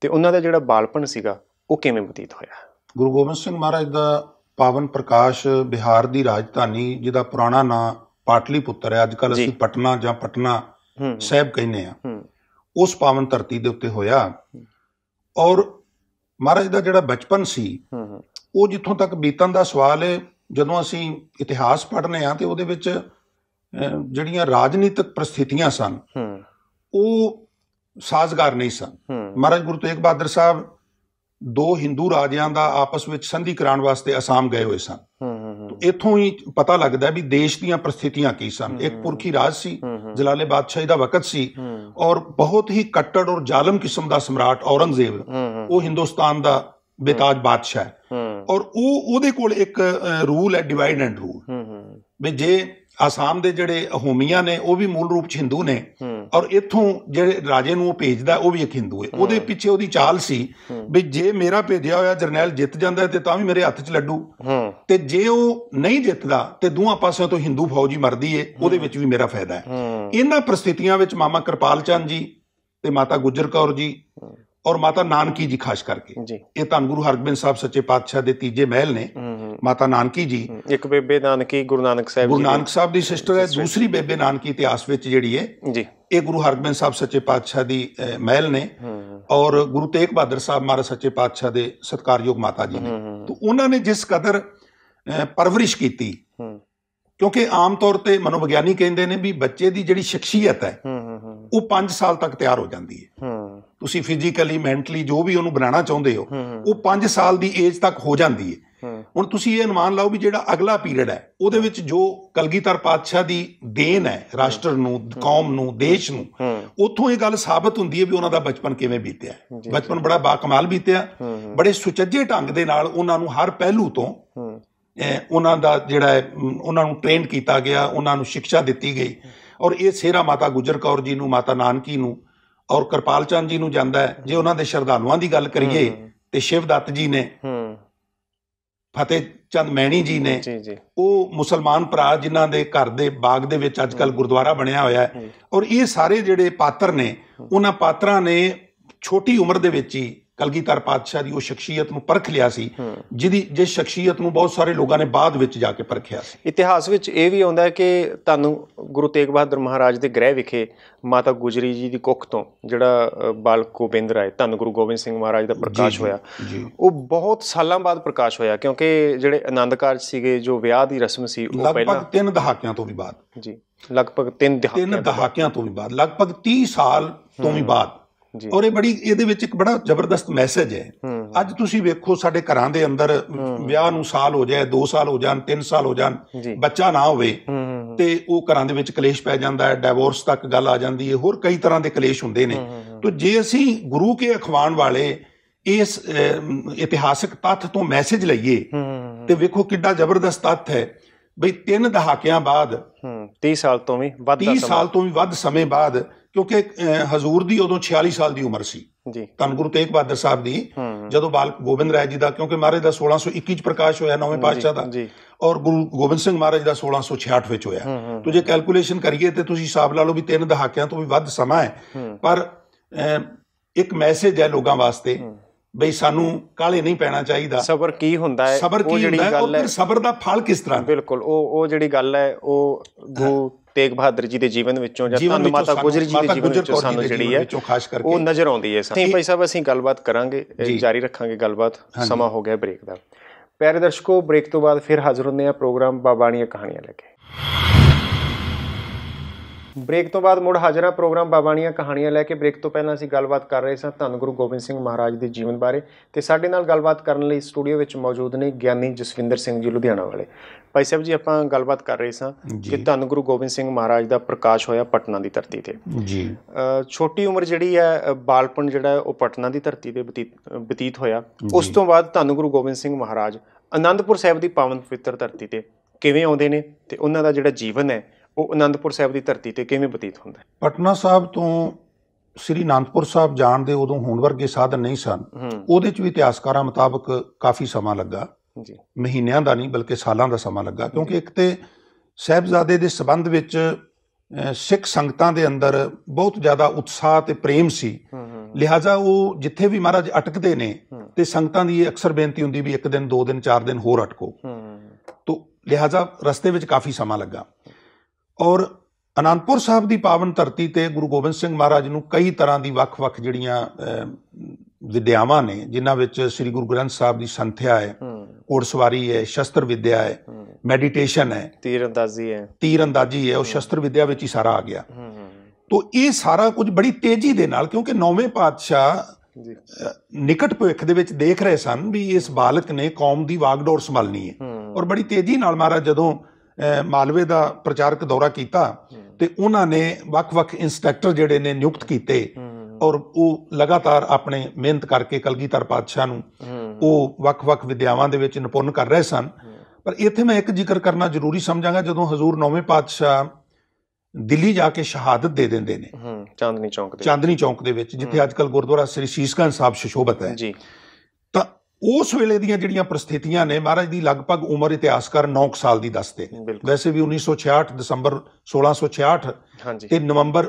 ਤੇ ਉਹਨਾਂ ਦਾ ਜਿਹੜਾ ਬਾਲਪਨ ਸੀਗਾ ਉਹ ਕਿਵੇਂ ਬਤੀਤ ਹੋਇਆ ਗੁਰੂ ਗੋਬਿੰਦ ਸਿੰਘ ਮਹਾਰਾਜ ਦਾ ਪਾਵਨ ਪ੍ਰਕਾਸ਼ ਬਿਹਾਰ ਦੀ ਰਾਜਧਾਨੀ ਜਿਹਦਾ ਪੁਰਾਣਾ ਨਾਮ ਪਾਟਲੀ ਪੁੱਤਰ ਹੈ ਅੱਜ ਕੱਲ ਅਸੀਂ ਪਟਨਾ ਜਾਂ ਪਟਨਾ ਸਾਹਿਬ ਕਹਿੰਦੇ ਆ ਉਸ ਪਾਵਨ ਧਰਤੀ ਦੇ ਉੱਤੇ ਹੋਇਆ ਔਰ ਮਹਾਰਾਜ ਦਾ ਜਿਹੜਾ ਬਚਪਨ ਸੀ ਉਹ ਜਿੱਥੋਂ ਤੱਕ ਬੀਤਣ ਦਾ ਸਵਾਲ ਹੈ ਜਦੋਂ ਅਸੀਂ ਇਤਿਹਾਸ ਪੜ੍ਹਨੇ ਆ ਤੇ ਉਹਦੇ ਵਿੱਚ ਜਿਹੜੀਆਂ ਰਾਜਨੀਤਿਕ ਪ੍ਰਸਥਿਤੀਆਂ ਸਨ ਉਹ ਸਾਜ਼ਗਾਰ ਨਹੀਂ ਸਨ ਮਹਾਰਾਜ ਗੁਰੂ ਤੇਗ ਬਹਾਦਰ ਸਾਹਿਬ ਦੋ ਹਿੰਦੂ ਰਾਜਿਆਂ ਦਾ ਆਪਸ ਵਿੱਚ ਸੰਧੀ ਕਰਾਉਣ ਵਾਸਤੇ ਅਸਾਮ ਗਏ ਹੋਏ ਸਨ ਤੋਂ ਇਥੋਂ ਹੀ ਪਤਾ ਲੱਗਦਾ ਵੀ ਦੇਸ਼ ਦੀਆਂ ਪ੍ਰਸਥਿਤੀਆਂ ਕੀ ਸਨ ਇੱਕ ਪੁਰਖੀ ਰਾਜ ਸੀ ਜਲਾਲੇ ਬਾਦਸ਼ਾਹੀ ਦਾ ਵਕਤ ਸੀ ਔਰ ਬਹੁਤ ਹੀ ਕੱਟੜ ਔਰ ਜ਼ਾਲਮ ਕਿਸਮ ਦਾ ਸਮਰਾਟ ਔਰੰਗਜ਼ੇਬ ਉਹ ਹਿੰਦੁਸਤਾਨ ਦਾ ਬੇਤਾਜ ਬਾਦਸ਼ਾਹ ਹੈ ਔਰ ਉਹ ਉਹਦੇ ਕੋਲ ਇੱਕ ਰੂਲ ਹੈ ਡਿਵਾਈਡ ਐਂਡ ਰੂਲ ਵੀ ਜੇ ਆਸਾਮ ਦੇ ਜਿਹੜੇ ਹੋਮੀਆਂ ਨੇ ਉਹ ਵੀ ਮੂਲ ਰੂਪ ਚ ਹਿੰਦੂ ਨੇ ਔਰ ਇੱਥੋਂ ਜਿਹੜੇ ਰਾਜੇ ਨੂੰ ਉਹ ਭੇਜਦਾ ਉਹ ਵੀ ਇੱਕ ਹਿੰਦੂ ਹੈ ਉਹਦੇ ਪਿੱਛੇ ਉਹਦੀ ਚਾਲ ਸੀ ਵੀ ਜੇ ਮੇਰਾ ਭੇਜਿਆ ਹੋਇਆ ਜਰਨੈਲ ਜਿੱਤ ਜਾਂਦਾ ਤੇ ਤਾਂ ਵੀ ਮੇਰੇ ਹੱਥ 'ਚ ਲੱਡੂ ਤੇ ਜੇ ਉਹ ਨਹੀਂ ਜਿੱਤਦਾ ਤੇ ਦੋਹਾਂ ਪਾਸਿਆਂ ਤੋਂ ਹਿੰਦੂ ਫੌਜੀ ਮਰਦੀ ਏ ਉਹਦੇ ਵਿੱਚ ਵੀ ਮੇਰਾ ਫਾਇਦਾ ਹੈ ਇਹਨਾਂ ਪ੍ਰਸਥਿਤੀਆਂ ਵਿੱਚ ਮਾਮਾ ਕਿਰਪਾਲ ਚੰਦ ਜੀ ਤੇ ਮਾਤਾ ਗੁਜਰ ਕੌਰ ਜੀ ਔਰ ਮਾਤਾ ਨਾਨਕੀ ਜੀ ਖਾਸ ਕਰਕੇ ਇਹ ਧੰਨ ਗੁਰੂ ਹਰਗੋਬਿੰਦ ਸਾਹਿਬ ਸੱਚੇ ਪਾਤਸ਼ਾਹ ਦੇ ਤੀਜੇ ਮਹਿਲ ਨੇ ਮਾਤਾ ਨਾਨਕੀ ਜੀ ਇੱਕ ਬੇਬੇ ਨਾਨਕੀ ਗੁਰੂ ਨਾਨਕ ਸਾਹਿਬ ਜੀ ਗੁਰੂ ਨਾਨਕ ਸਾਹਿਬ ਦੀ ਸਿਸਟਰ ਹੈ ਦੂਸਰੀ ਬੇਬੇ ਨਾਨਕੀ ਇਤਿਹਾਸ ਵਿੱਚ ਜਿਹੜੀ ਹੈ ਜੀ ਇਹ ਗੁਰੂ ਹਰਗੋਬਿੰਦ ਸਾਹਿਬ ਸੱਚੇ ਪਾਤਸ਼ਾਹ ਦੀ ਮਹਿਲ ਨੇ ਔਰ ਗੁਰੂ ਤੇਗ ਬਹਾਦਰ ਸਾਹਿਬ ਮਹਾਰਾਜ ਸੱਚੇ ਪਾਤਸ਼ਾਹ ਦੇ ਸਤਕਾਰਯੋਗ ਮਾਤਾ ਜੀ ਨੇ ਤਾਂ ਉਹਨਾਂ ਨੇ ਜਿਸ ਕਦਰ ਪਰਵਰਿਸ਼ ਕੀਤੀ ਕਿਉਂਕਿ ਆਮ ਤੌਰ ਤੇ ਮਨੋਵਿਗਿਆਨੀ ਕਹਿੰਦੇ ਨੇ ਵੀ ਬੱਚੇ ਦੀ ਜਿਹੜੀ ਸ਼ਖਸੀਅਤ ਹੈ ਉਹ 5 ਸਾਲ ਤੱਕ ਤਿਆਰ ਹੋ ਜਾਂਦੀ ਹੈ ਤੁਸੀਂ ਫਿਜ਼ੀਕਲੀ ਮੈਂਟਲੀ ਜੋ ਵੀ ਉਹਨੂੰ ਬਣਾਉਣਾ ਚਾਹੁੰਦੇ ਹੋ ਉਹ 5 ਸਾਲ ਦੀ ਏਜ ਤੱਕ ਹੋ ਜਾਂਦੀ ਹੈ ਹੁਣ ਤੁਸੀਂ ਇਹ ਅਨੁਮਾਨ ਲਾਓ ਵੀ ਜਿਹੜਾ ਅਗਲਾ ਪੀਰੀਅਡ ਹੈ ਉਹਦੇ ਵਿੱਚ ਜੋ ਕਲਗੀਧਰ ਪਾਤਸ਼ਾਹ ਦੀ ਦੇਨ ਹੈ ਰਾਸ਼ਟਰ ਨੂੰ ਕੌਮ ਨੂੰ ਦੇਸ਼ ਨੂੰ ਉੱਥੋਂ ਇਹ ਗੱਲ ਸਾਬਤ ਹੁੰਦੀ ਹੈ ਵੀ ਉਹਨਾਂ ਦਾ ਬਚਪਨ ਕਿਵੇਂ ਬੀਤਿਆ ਬਚਪਨ ਬੜਾ ਬਾਕਮਾਲ ਬੀਤਿਆ ਬੜੇ ਸੁਚੱਜੇ ਢੰਗ ਦੇ ਨਾਲ ਉਹਨਾਂ ਨੂੰ ਹਰ ਪਹਿਲੂ ਤੋਂ ਉਹਨਾਂ ਦਾ ਜਿਹੜਾ ਹੈ ਉਹਨਾਂ ਨੂੰ ਟ੍ਰੇਨ ਕੀਤਾ ਗਿਆ ਉਹਨਾਂ ਨੂੰ ਸਿੱਖਿਆ ਦਿੱਤੀ ਗਈ ਔਰ ਇਹ ਸੇਰਾ ਮਾਤਾ ਗੁਜਰ ਕੌਰ ਜੀ ਨੂੰ ਮਾਤਾ ਨਾਨਕੀ ਨੂੰ ਔਰ ਕਿਰਪਾਲ ਚੰਦ ਜੀ ਨੂੰ ਜਾਂਦਾ ਹੈ ਜੇ ਉਹਨਾਂ ਦੇ ਸ਼ਰਧਾਲੂਆਂ ਦੀ ਗੱਲ ਕਰੀਏ ਤੇ ਸ਼ਿਵ ਦੱਤ ਜੀ ਨੇ ਫਤਿਹ ਚੰਦ ਮੈਣੀ ਜੀ ਨੇ ਉਹ ਮੁਸਲਮਾਨ ਭਰਾ ਜਿਨ੍ਹਾਂ ਦੇ ਘਰ ਦੇ ਬਾਗ ਦੇ ਵਿੱਚ ਅੱਜ ਕੱਲ ਗੁਰਦੁਆਰਾ ਬਣਿਆ ਹੋਇਆ ਹੈ ਔਰ ਇਹ ਸਾਰੇ ਜਿਹੜੇ ਪਾਤਰ ਨੇ ਉਹਨਾਂ ਪਾਤਰਾਂ ਨੇ ਛੋਟੀ ਉਮਰ ਦੇ ਵਿੱਚ ਹੀ ਕਲਗੀਧਰ ਪਾਤਸ਼ਾਹ ਦੀ ਉਹ ਸ਼ਖਸੀਅਤ ਨੂੰ ਪਰਖ ਲਿਆ ਸੀ ਜਿਹਦੀ ਜਿਸ ਸ਼ਖਸੀਅਤ ਨੂੰ ਬਹੁਤ ਸਾਰੇ ਲੋਕਾਂ ਨੇ ਬਾਅਦ ਵਿੱਚ ਜਾ ਕੇ ਪਰਖਿਆ ਸੀ ਇਤਿਹਾਸ ਵਿੱਚ ਇਹ ਵੀ ਆਉਂਦਾ ਹੈ ਕਿ ਤੁਹਾਨੂੰ ਗੁਰੂ ਤੇਗ ਬਹਾਦਰ ਮਹਾਰਾਜ ਦੇ ਗ੍ਰਹਿ ਵਿਖੇ ਮਾਤਾ ਗੁਜਰੀ ਜੀ ਦੀ ਕੁੱਖ ਤੋਂ ਜਿਹੜਾ ਬਾਲ ਗੋਬਿੰਦ ਰਾਏ ਤੁਹਾਨੂੰ ਗੁਰੂ ਗੋਬਿੰਦ ਸਿੰਘ ਮਹਾਰਾਜ ਦਾ ਪ੍ਰਕਾਸ਼ ਹੋਇਆ ਉਹ ਬਹੁਤ ਸਾਲਾਂ ਬਾਅਦ ਪ੍ਰਕਾਸ਼ ਹੋਇਆ ਕਿਉਂਕਿ ਜਿਹੜੇ ਆਨੰਦ ਕਾਰਜ ਸੀਗੇ ਜੋ ਵਿਆਹ ਦੀ ਰਸਮ ਸੀ ਉਹ ਪਹਿਲਾਂ ਲਗਭਗ 3 ਦਹਾਕਿਆਂ ਤੋਂ ਵੀ ਬਾਅਦ ਜੀ ਲਗਭਗ 3 ਦਹਾਕਿਆਂ ਤੋਂ ਵੀ ਬਾਅਦ ਲਗਭਗ 30 ਸਾਲ ਤੋਂ ਵੀ ਬਾਅਦ ਔਰ ਇਹ ਬੜੀ ਇਹਦੇ ਵਿੱਚ ਇੱਕ ਬੜਾ ਜ਼ਬਰਦਸਤ ਮੈਸੇਜ ਹੈ ਅੱਜ ਤੁਸੀਂ ਵੇਖੋ ਸਾਡੇ ਘਰਾਂ ਦੇ ਅੰਦਰ ਵਿਆਹ ਨੂੰ ਸਾਲ ਹੋ ਜਾਏ 2 ਸਾਲ ਹੋ ਜਾਣ 3 ਸਾਲ ਹੋ ਜਾਣ ਬੱਚਾ ਨਾ ਹੋਵੇ ਤੇ ਉਹ ਘਰਾਂ ਦੇ ਵਿੱਚ ਕਲੇਸ਼ ਪੈ ਜਾਂਦਾ ਹੈ ਡਿਵੋਰਸ ਤੱਕ ਗੱਲ ਆ ਜਾਂਦੀ ਹੈ ਹੋਰ ਕਈ ਤਰ੍ਹਾਂ ਦੇ ਕਲੇਸ਼ ਹੁੰਦੇ ਨੇ ਤੋਂ ਜੇ ਅਸੀਂ ਗੁਰੂ ਕੇ ਅਖਵਾਨ ਵਾਲੇ ਇਸ ਇਤਿਹਾਸਿਕ ਤੱਥ ਤੋਂ ਮੈਸੇਜ ਲਈਏ ਤੇ ਵੇਖੋ ਕਿੱਡਾ ਜ਼ਬਰਦਸਤ ਤੱਥ ਹੈ ਬਈ ਤਿੰਨ ਦਹਾਕਿਆਂ ਬਾਅਦ 30 ਸਾਲ ਤੋਂ ਵੀ ਵੱਧ 30 ਸਾਲ ਤੋਂ ਵੀ ਵੱਧ ਸਮੇਂ ਬਾਅਦ ਕਿਉਂਕਿ ਹਜ਼ੂਰ ਦੀ ਉਦੋਂ 46 ਸਾਲ ਦੀ ਉਮਰ ਸੀ ਜੀ ਧੰਨ ਗੁਰੂ ਤੇਗ ਬਹਾਦਰ ਸਾਹਿਬ ਦੀ ਜਦੋਂ ਬਾਲਕ ਗੋਬਿੰਦ ਰਾਏ ਜੀ ਦਾ ਕਿਉਂਕਿ ਮਹਾਰਾਜ ਦਾ 1621 ਚ ਪ੍ਰਕਾਸ਼ ਹੋਇਆ ਨੌਵੇਂ ਪਾਤਸ਼ਾਹ ਦਾ ਔਰ ਗੁਰੂ ਗੋਬਿੰਦ ਸਿੰਘ ਮਹਾਰਾਜ ਦਾ 1666 ਵਿੱਚ ਹੋਇਆ ਤੋ ਜੇ ਕੈਲਕੂਲੇਸ਼ਨ ਕਰੀਏ ਤੇ ਤੁਸੀਂ ਹਿਸਾਬ ਲਾ ਲਓ ਵੀ ਤਿੰਨ ਦਹਾਕਿਆਂ ਤੋਂ ਵੀ ਵੱਧ ਸਮਾਂ ਹੈ ਪਰ ਇੱਕ ਮੈਸੇਜ ਹੈ ਲੋਕਾਂ ਵਾਸਤੇ ਬਈ ਸਾਨੂੰ ਕਾਲੇ ਨਹੀਂ ਪੈਣਾ ਚਾਹੀਦਾ ਸਬਰ ਕੀ ਹੁੰਦਾ ਹੈ ਉਹ ਜਿਹੜੀ ਗੱਲ ਹੈ ਸਬਰ ਦਾ ਫਲ ਕਿਸ ਤਰ੍ਹਾਂ ਬਿਲਕੁਲ ਉਹ ਉਹ ਜਿਹੜੀ ਗੱਲ ਹੈ ਉਹ ਤੇਗ ਬਹਾਦਰ ਜੀ ਦੇ ਜੀਵਨ ਵਿੱਚੋਂ ਜਾਂ ਤੁਹਾਨੂੰ ਮਾਤਾ ਗੁਜਰ ਜੀ ਦੇ ਜੀਵਨ ਵਿੱਚੋਂ ਸਾਨੂੰ ਜਿਹੜੀ ਹੈ ਉਹ ਨਜ਼ਰ ਆਉਂਦੀ ਹੈ ਸਾਨੂੰ ਭਾਈ ਸਾਹਿਬ ਅਸੀਂ ਗੱਲਬਾਤ ਕਰਾਂਗੇ ਜਾਰੀ ਰੱਖਾਂਗੇ ਗੱਲਬਾਤ ਸਮਾਂ ਹੋ ਗਿਆ ਬ੍ਰੇਕ ਦਾ ਪਿਆਰੇ ਦਰਸ਼ਕੋ ਬ੍ਰੇਕ ਤੋਂ ਬਾਅਦ ਫਿਰ ਹਾਜ਼ਰ ਹੁੰਦੇ ਆ ਪ੍ਰੋਗਰਾਮ ਬਾਬਾਣੀਆਂ ਕਹਾਣੀਆਂ ਲੈ ਕੇ ਬ੍ਰੇਕ ਤੋਂ ਬਾਅਦ ਮੁੜ ਹਾਜ਼ਰਾਂ ਪ੍ਰੋਗਰਾਮ ਬਾਬਾਣੀਆਂ ਕਹਾਣੀਆਂ ਲੈ ਕੇ ਬ੍ਰੇਕ ਤੋਂ ਪਹਿਲਾਂ ਅਸੀਂ ਗੱਲਬਾਤ ਕਰ ਰਹੇ ਸਾਂ ਧੰਨ ਗੁਰੂ ਗੋਬਿੰਦ ਸਿੰਘ ਮਹਾਰਾਜ ਦੇ ਜੀਵਨ ਬਾਰੇ ਤੇ ਸਾਡੇ ਨਾਲ ਗੱਲਬਾਤ ਕਰਨ ਲਈ ਸਟੂਡੀਓ ਵਿੱਚ ਮੌਜੂਦ ਨੇ ਗਿਆਨੀ ਜਸਵਿੰਦਰ ਸਿੰਘ ਜੀ ਲੁਧਿਆਣਾ ਵਾਲੇ ਭਾਈ ਸਾਹਿਬ ਜੀ ਆਪਾਂ ਗੱਲਬਾਤ ਕਰ ਰਹੇ ਸਾਂ ਕਿ ਧੰਨ ਗੁਰੂ ਗੋਬਿੰਦ ਸਿੰਘ ਮਹਾਰਾਜ ਦਾ ਪ੍ਰਕਾਸ਼ ਹੋਇਆ ਪਟਨਾ ਦੀ ਧਰਤੀ ਤੇ ਜੀ ਛੋਟੀ ਉਮਰ ਜਿਹੜੀ ਹੈ ਬਾਲਪਨ ਜਿਹੜਾ ਉਹ ਪਟਨਾ ਦੀ ਧਰਤੀ ਤੇ ਬਤੀਤ ਹੋਇਆ ਉਸ ਤੋਂ ਬਾਅਦ ਧੰਨ ਗੁਰੂ ਗੋਬਿੰਦ ਸਿੰਘ ਮਹਾਰਾਜ ਅਨੰਦਪੁਰ ਸਾਹਿਬ ਦੀ ਪਾਵਨ ਪਵਿੱਤਰ ਧਰਤੀ ਤੇ ਕਿਵੇਂ ਆਉਂਦੇ ਨੇ ਤੇ ਉਹਨਾਂ ਦਾ ਜਿਹੜਾ ਜੀਵਨ ਹੈ ਉਹ ਅਨੰਦਪੁਰ ਸਾਹਿਬ ਦੀ ਧਰਤੀ ਤੇ ਕਿਵੇਂ ਬਤੀਤ ਹੁੰਦਾ ਹੈ ਪਟਨਾ ਸਾਹਿਬ ਤੋਂ ਸ੍ਰੀ ਅਨੰਦਪੁਰ ਸਾਹਿਬ ਜਾਣ ਦੇ ਉਦੋਂ ਹੋਣ ਵਰਗੇ ਸਾਧਨ ਨਹੀਂ ਸਨ ਉਹਦੇ ਚ ਵੀ ਇਤਿਹਾਸਕਾਰਾਂ ਮੁਤਾਬਕ ਕਾਫੀ ਸਮਾਂ ਲੱਗਾ ਜੀ ਮਹੀਨਿਆਂ ਦਾ ਨਹੀਂ ਬਲਕਿ ਸਾਲਾਂ ਦਾ ਸਮਾਂ ਲੱਗਾ ਕਿਉਂਕਿ ਇੱਕ ਤੇ ਸਹਿਬਜ਼ਾਦੇ ਦੇ ਸਬੰਧ ਵਿੱਚ ਸਿੱਖ ਸੰਗਤਾਂ ਦੇ ਅੰਦਰ ਬਹੁਤ ਜ਼ਿਆਦਾ ਉਤਸ਼ਾਹ ਤੇ ਪ੍ਰੇਮ ਸੀ ਲਿਹਾਜ਼ਾ ਉਹ ਜਿੱਥੇ ਵੀ ਮਹਾਰਾਜ ਅਟਕਦੇ ਨੇ ਤੇ ਸੰਗਤਾਂ ਦੀ ਅਕਸਰ ਬੇਨਤੀ ਹੁੰਦੀ ਵੀ ਇੱਕ ਦਿਨ ਦੋ ਦਿਨ ਚਾਰ ਦਿਨ ਹੋਰ ਅਟਕੋ ਤੋਂ ਲਿਹਾਜ਼ਾ ਰਸਤੇ ਵਿੱਚ ਕਾਫੀ ਸਮਾਂ ਲੱਗਾ ਔਰ ਅਨੰਦਪੁਰ ਸਾਹਿਬ ਦੀ ਪਾਵਨ ਧਰਤੀ ਤੇ ਗੁਰੂ ਗੋਬਿੰਦ ਸਿੰਘ ਮਹਾਰਾਜ ਨੂੰ ਕਈ ਤਰ੍ਹਾਂ ਦੀ ਵੱਖ-ਵੱਖ ਜਿਹੜੀਆਂ ਵਿਦਿਆਵਾਂ ਨੇ ਜਿਨ੍ਹਾਂ ਵਿੱਚ ਸ੍ਰੀ ਗੁਰੂ ਗ੍ਰੰਥ ਸਾਹਿਬ ਦੀ ਸੰਥਿਆ ਹੈ ਕੋੜਸਵਾਰੀ ਹੈ ਸ਼ਸਤਰ ਵਿਦਿਆ ਹੈ ਮੈਡੀਟੇਸ਼ਨ ਹੈ ਤੀਰੰਦਾਜ਼ੀ ਹੈ ਤੀਰੰਦਾਜ਼ੀ ਹੈ ਉਹ ਸ਼ਸਤਰ ਵਿਦਿਆ ਵਿੱਚ ਹੀ ਸਾਰਾ ਆ ਗਿਆ ਤੋਂ ਇਹ ਸਾਰਾ ਕੁਝ ਬੜੀ ਤੇਜ਼ੀ ਦੇ ਨਾਲ ਕਿਉਂਕਿ ਨੌਵੇਂ ਪਾਤਸ਼ਾਹ ਜੀ ਨਿਕਟ ਭਵਿੱਖ ਦੇ ਵਿੱਚ ਦੇਖ ਰਹੇ ਸਨ ਵੀ ਇਸ ਬਾਲਕ ਨੇ ਕੌਮ ਦੀ ਵਾਗਡੋਰ ਸੰਭਾਲਣੀ ਹੈ ਔਰ ਬੜੀ ਤੇਜ਼ੀ ਨਾਲ ਮਹਾਰਾਜ ਜਦੋਂ ਮਾਲਵੇ ਦਾ ਪ੍ਰਚਾਰਕ ਦੌਰਾ ਕੀਤਾ ਤੇ ਉਹਨਾਂ ਨੇ ਵੱਖ-ਵੱਖ ਇੰਸਪੈਕਟਰ ਜਿਹੜੇ ਨੇ ਨਿਯੁਕਤ ਕੀਤੇ ਔਰ ਉਹ ਲਗਾਤਾਰ ਆਪਣੇ ਮਿਹਨਤ ਕਰਕੇ ਕਲਗੀਧਰ ਪਾਤਸ਼ਾਹ ਨੂੰ ਉਹ ਵੱਖ-ਵੱਖ ਵਿਦਿਆਵਾਂ ਦੇ ਵਿੱਚ ਨਿਪੁੰਨ ਕਰ ਰਹੇ ਸਨ ਪਰ ਇੱਥੇ ਮੈਂ ਇੱਕ ਜ਼ਿਕਰ ਕਰਨਾ ਜ਼ਰੂਰੀ ਸਮਝਾਂਗਾ ਜਦੋਂ ਹਜ਼ੂਰ ਨੌਵੇਂ ਪਾਤਸ਼ਾਹ ਦਿੱਲੀ ਜਾ ਕੇ ਸ਼ਹਾਦਤ ਦੇ ਦਿੰਦੇ ਨੇ ਚਾਂਦਨੀ ਚੌਂਕ ਦੇ ਚਾਂਦਨੀ ਚੌਂਕ ਦੇ ਵਿੱਚ ਜਿੱਥੇ ਅੱਜਕੱਲ ਗੁਰਦੁਆਰਾ ਸ੍ਰੀ ਸ਼ੀਸ਼ਗੰਜ ਸਾਹਿਬ ਸ਼ਿਸ਼ੋਭਤ ਹੈ ਜੀ ਉਸ ਵੇਲੇ ਦੀਆਂ ਜਿਹੜੀਆਂ ਪ੍ਰਸਥਿਤੀਆਂ ਨੇ ਮਹਾਰਾਜ ਦੀ ਲਗਭਗ ਉਮਰ ਇਤਿਹਾਸਕਾਰ 9 ਸਾਲ ਦੀ ਦੱਸਦੇ ਨੇ ਵੈਸੇ ਵੀ 1966 ਦਸੰਬਰ 1666 ਤੇ ਨਵੰਬਰ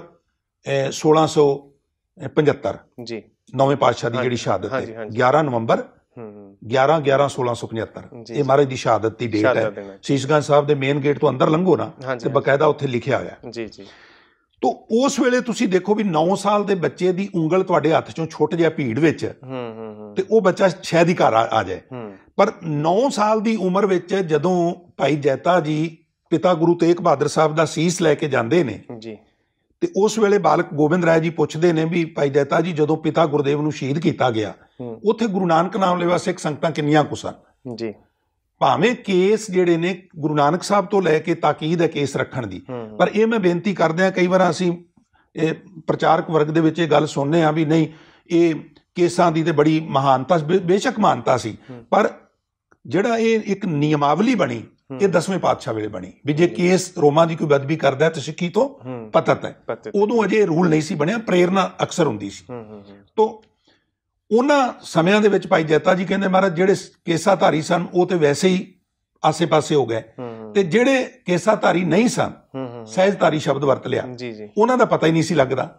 1675 ਜੀ ਨੌਵੇਂ ਪਾਤਸ਼ਾਹ ਦੀ ਜਿਹੜੀ ਸ਼ਹਾਦਤ ਹੈ 11 ਨਵੰਬਰ 11 11 1675 ਇਹ ਮਹਾਰਾਜ ਦੀ ਸ਼ਹਾਦਤ ਦੀ ਡੇਟ ਹੈ ਸ਼ੀਸ਼ਗੰਜ ਸਾਹਿਬ ਦੇ ਮੇਨ ਗੇਟ ਤੋਂ ਅੰਦਰ ਲੰਘੋ ਨਾ ਤੇ ਬਕਾਇਦਾ ਉੱਥੇ ਲਿਖਿਆ ਹੋਇਆ ਜੀ ਜੀ ਤੋ ਉਸ ਵੇਲੇ ਤੁਸੀਂ ਦੇਖੋ ਵੀ 9 ਸਾਲ ਦੇ ਬੱਚੇ ਦੀ ਉਂਗਲ ਤੁਹਾਡੇ ਹੱਥ ਚੋਂ ਛੁੱਟ ਜਾ ਭੀੜ ਵਿੱਚ ਹੂੰ ਹੂੰ ਤੇ ਉਹ ਬੱਚਾ ਸ਼ਾਇਦ ਹੀ ਘਰ ਆ ਜਾਏ ਪਰ 9 ਸਾਲ ਦੀ ਉਮਰ ਵਿੱਚ ਜਦੋਂ ਭਾਈ ਜੈਤਾ ਜੀ ਪਿਤਾ ਗੁਰੂ ਤੇਗ ਬਹਾਦਰ ਸਾਹਿਬ ਦਾ ਸੀਸ ਲੈ ਕੇ ਜਾਂਦੇ ਨੇ ਜੀ ਤੇ ਉਸ ਵੇਲੇ ਬਾਲਕ ਗੋਬਿੰਦ ਰਾਏ ਜੀ ਪੁੱਛਦੇ ਨੇ ਵੀ ਭਾਈ ਜੈਤਾ ਜੀ ਜਦੋਂ ਪਿਤਾ ਗੁਰਦੇਵ ਨੂੰ ਸ਼ਹੀਦ ਕੀਤਾ ਗਿਆ ਉੱਥੇ ਗੁਰੂ ਨਾਨਕ ਨਾਮ ਵਾਸਤੇ ਇੱਕ ਸੰਗਤਾਂ ਕਿੰਨੀਆਂ ਕੁ ਜੀ ਭਾਵੇਂ ਕੇਸ ਜਿਹੜੇ ਨੇ ਗੁਰੂ ਨਾਨਕ ਸਾਹਿਬ ਤੋਂ ਲੈ ਕੇ ਤਾਕੀਦ ਹੈ ਕੇਸ ਰੱਖਣ ਦੀ ਪਰ ਇਹ ਮੈਂ ਬੇਨਤੀ ਕਰਦੇ ਆ ਕਈ ਵਾਰ ਅਸੀਂ ਇਹ ਪ੍ਰਚਾਰਕ ਵਰਗ ਦੇ ਵਿੱਚ ਇਹ ਗੱਲ ਸੁਣਨੇ ਆ ਵੀ ਨਹੀਂ ਇਹ ਕੇਸਾਂ ਦੀ ਤੇ ਬੜੀ ਮਹਾਨਤਾ ਬੇਸ਼ੱਕ ਮਹਾਨਤਾ ਸੀ ਪਰ ਜਿਹੜਾ ਇਹ ਇੱਕ ਨਿਯਮਾਵਲੀ ਬਣੀ ਇਹ 10ਵੇਂ ਪਾਤਸ਼ਾਹ ਵੇਲੇ ਬਣੀ ਵੀ ਜੇ ਕੇਸ ਰੋਮਾ ਦੀ ਕੋਈ ਬਦਬੀ ਕਰਦਾ ਤਾਂ ਸਿੱਖੀ ਤੋਂ ਪਤਤ ਹੈ ਉਦੋਂ ਅਜੇ ਰੂਲ ਨਹੀਂ ਸੀ ਬਣਿਆ ਪ੍ਰੇਰਣਾ ਅਕਸਰ ਹੁੰਦੀ ਸੀ ਤੋਂ ਉਹਨਾਂ ਸਮਿਆਂ ਦੇ ਵਿੱਚ ਭਾਈ ਜੈਤਾ ਜੀ ਕਹਿੰਦੇ ਮਹਾਰਾਜ ਜਿਹੜੇ ਕੇਸਾਧਾਰੀ ਸਨ ਉਹ ਤੇ ਵੈਸੇ ਹੀ ਆਸੇ-ਪਾਸੇ ਹੋ ਗਏ ਤੇ ਜਿਹੜੇ ਕੇਸਾਧਾਰੀ ਨਹੀਂ ਸਨ ਸਹਿਜਧਾਰੀ ਸ਼ਬਦ ਵਰਤ ਲਿਆ ਉਹਨਾਂ ਦਾ ਪਤਾ ਹੀ ਨਹੀਂ ਸੀ ਲੱਗਦਾ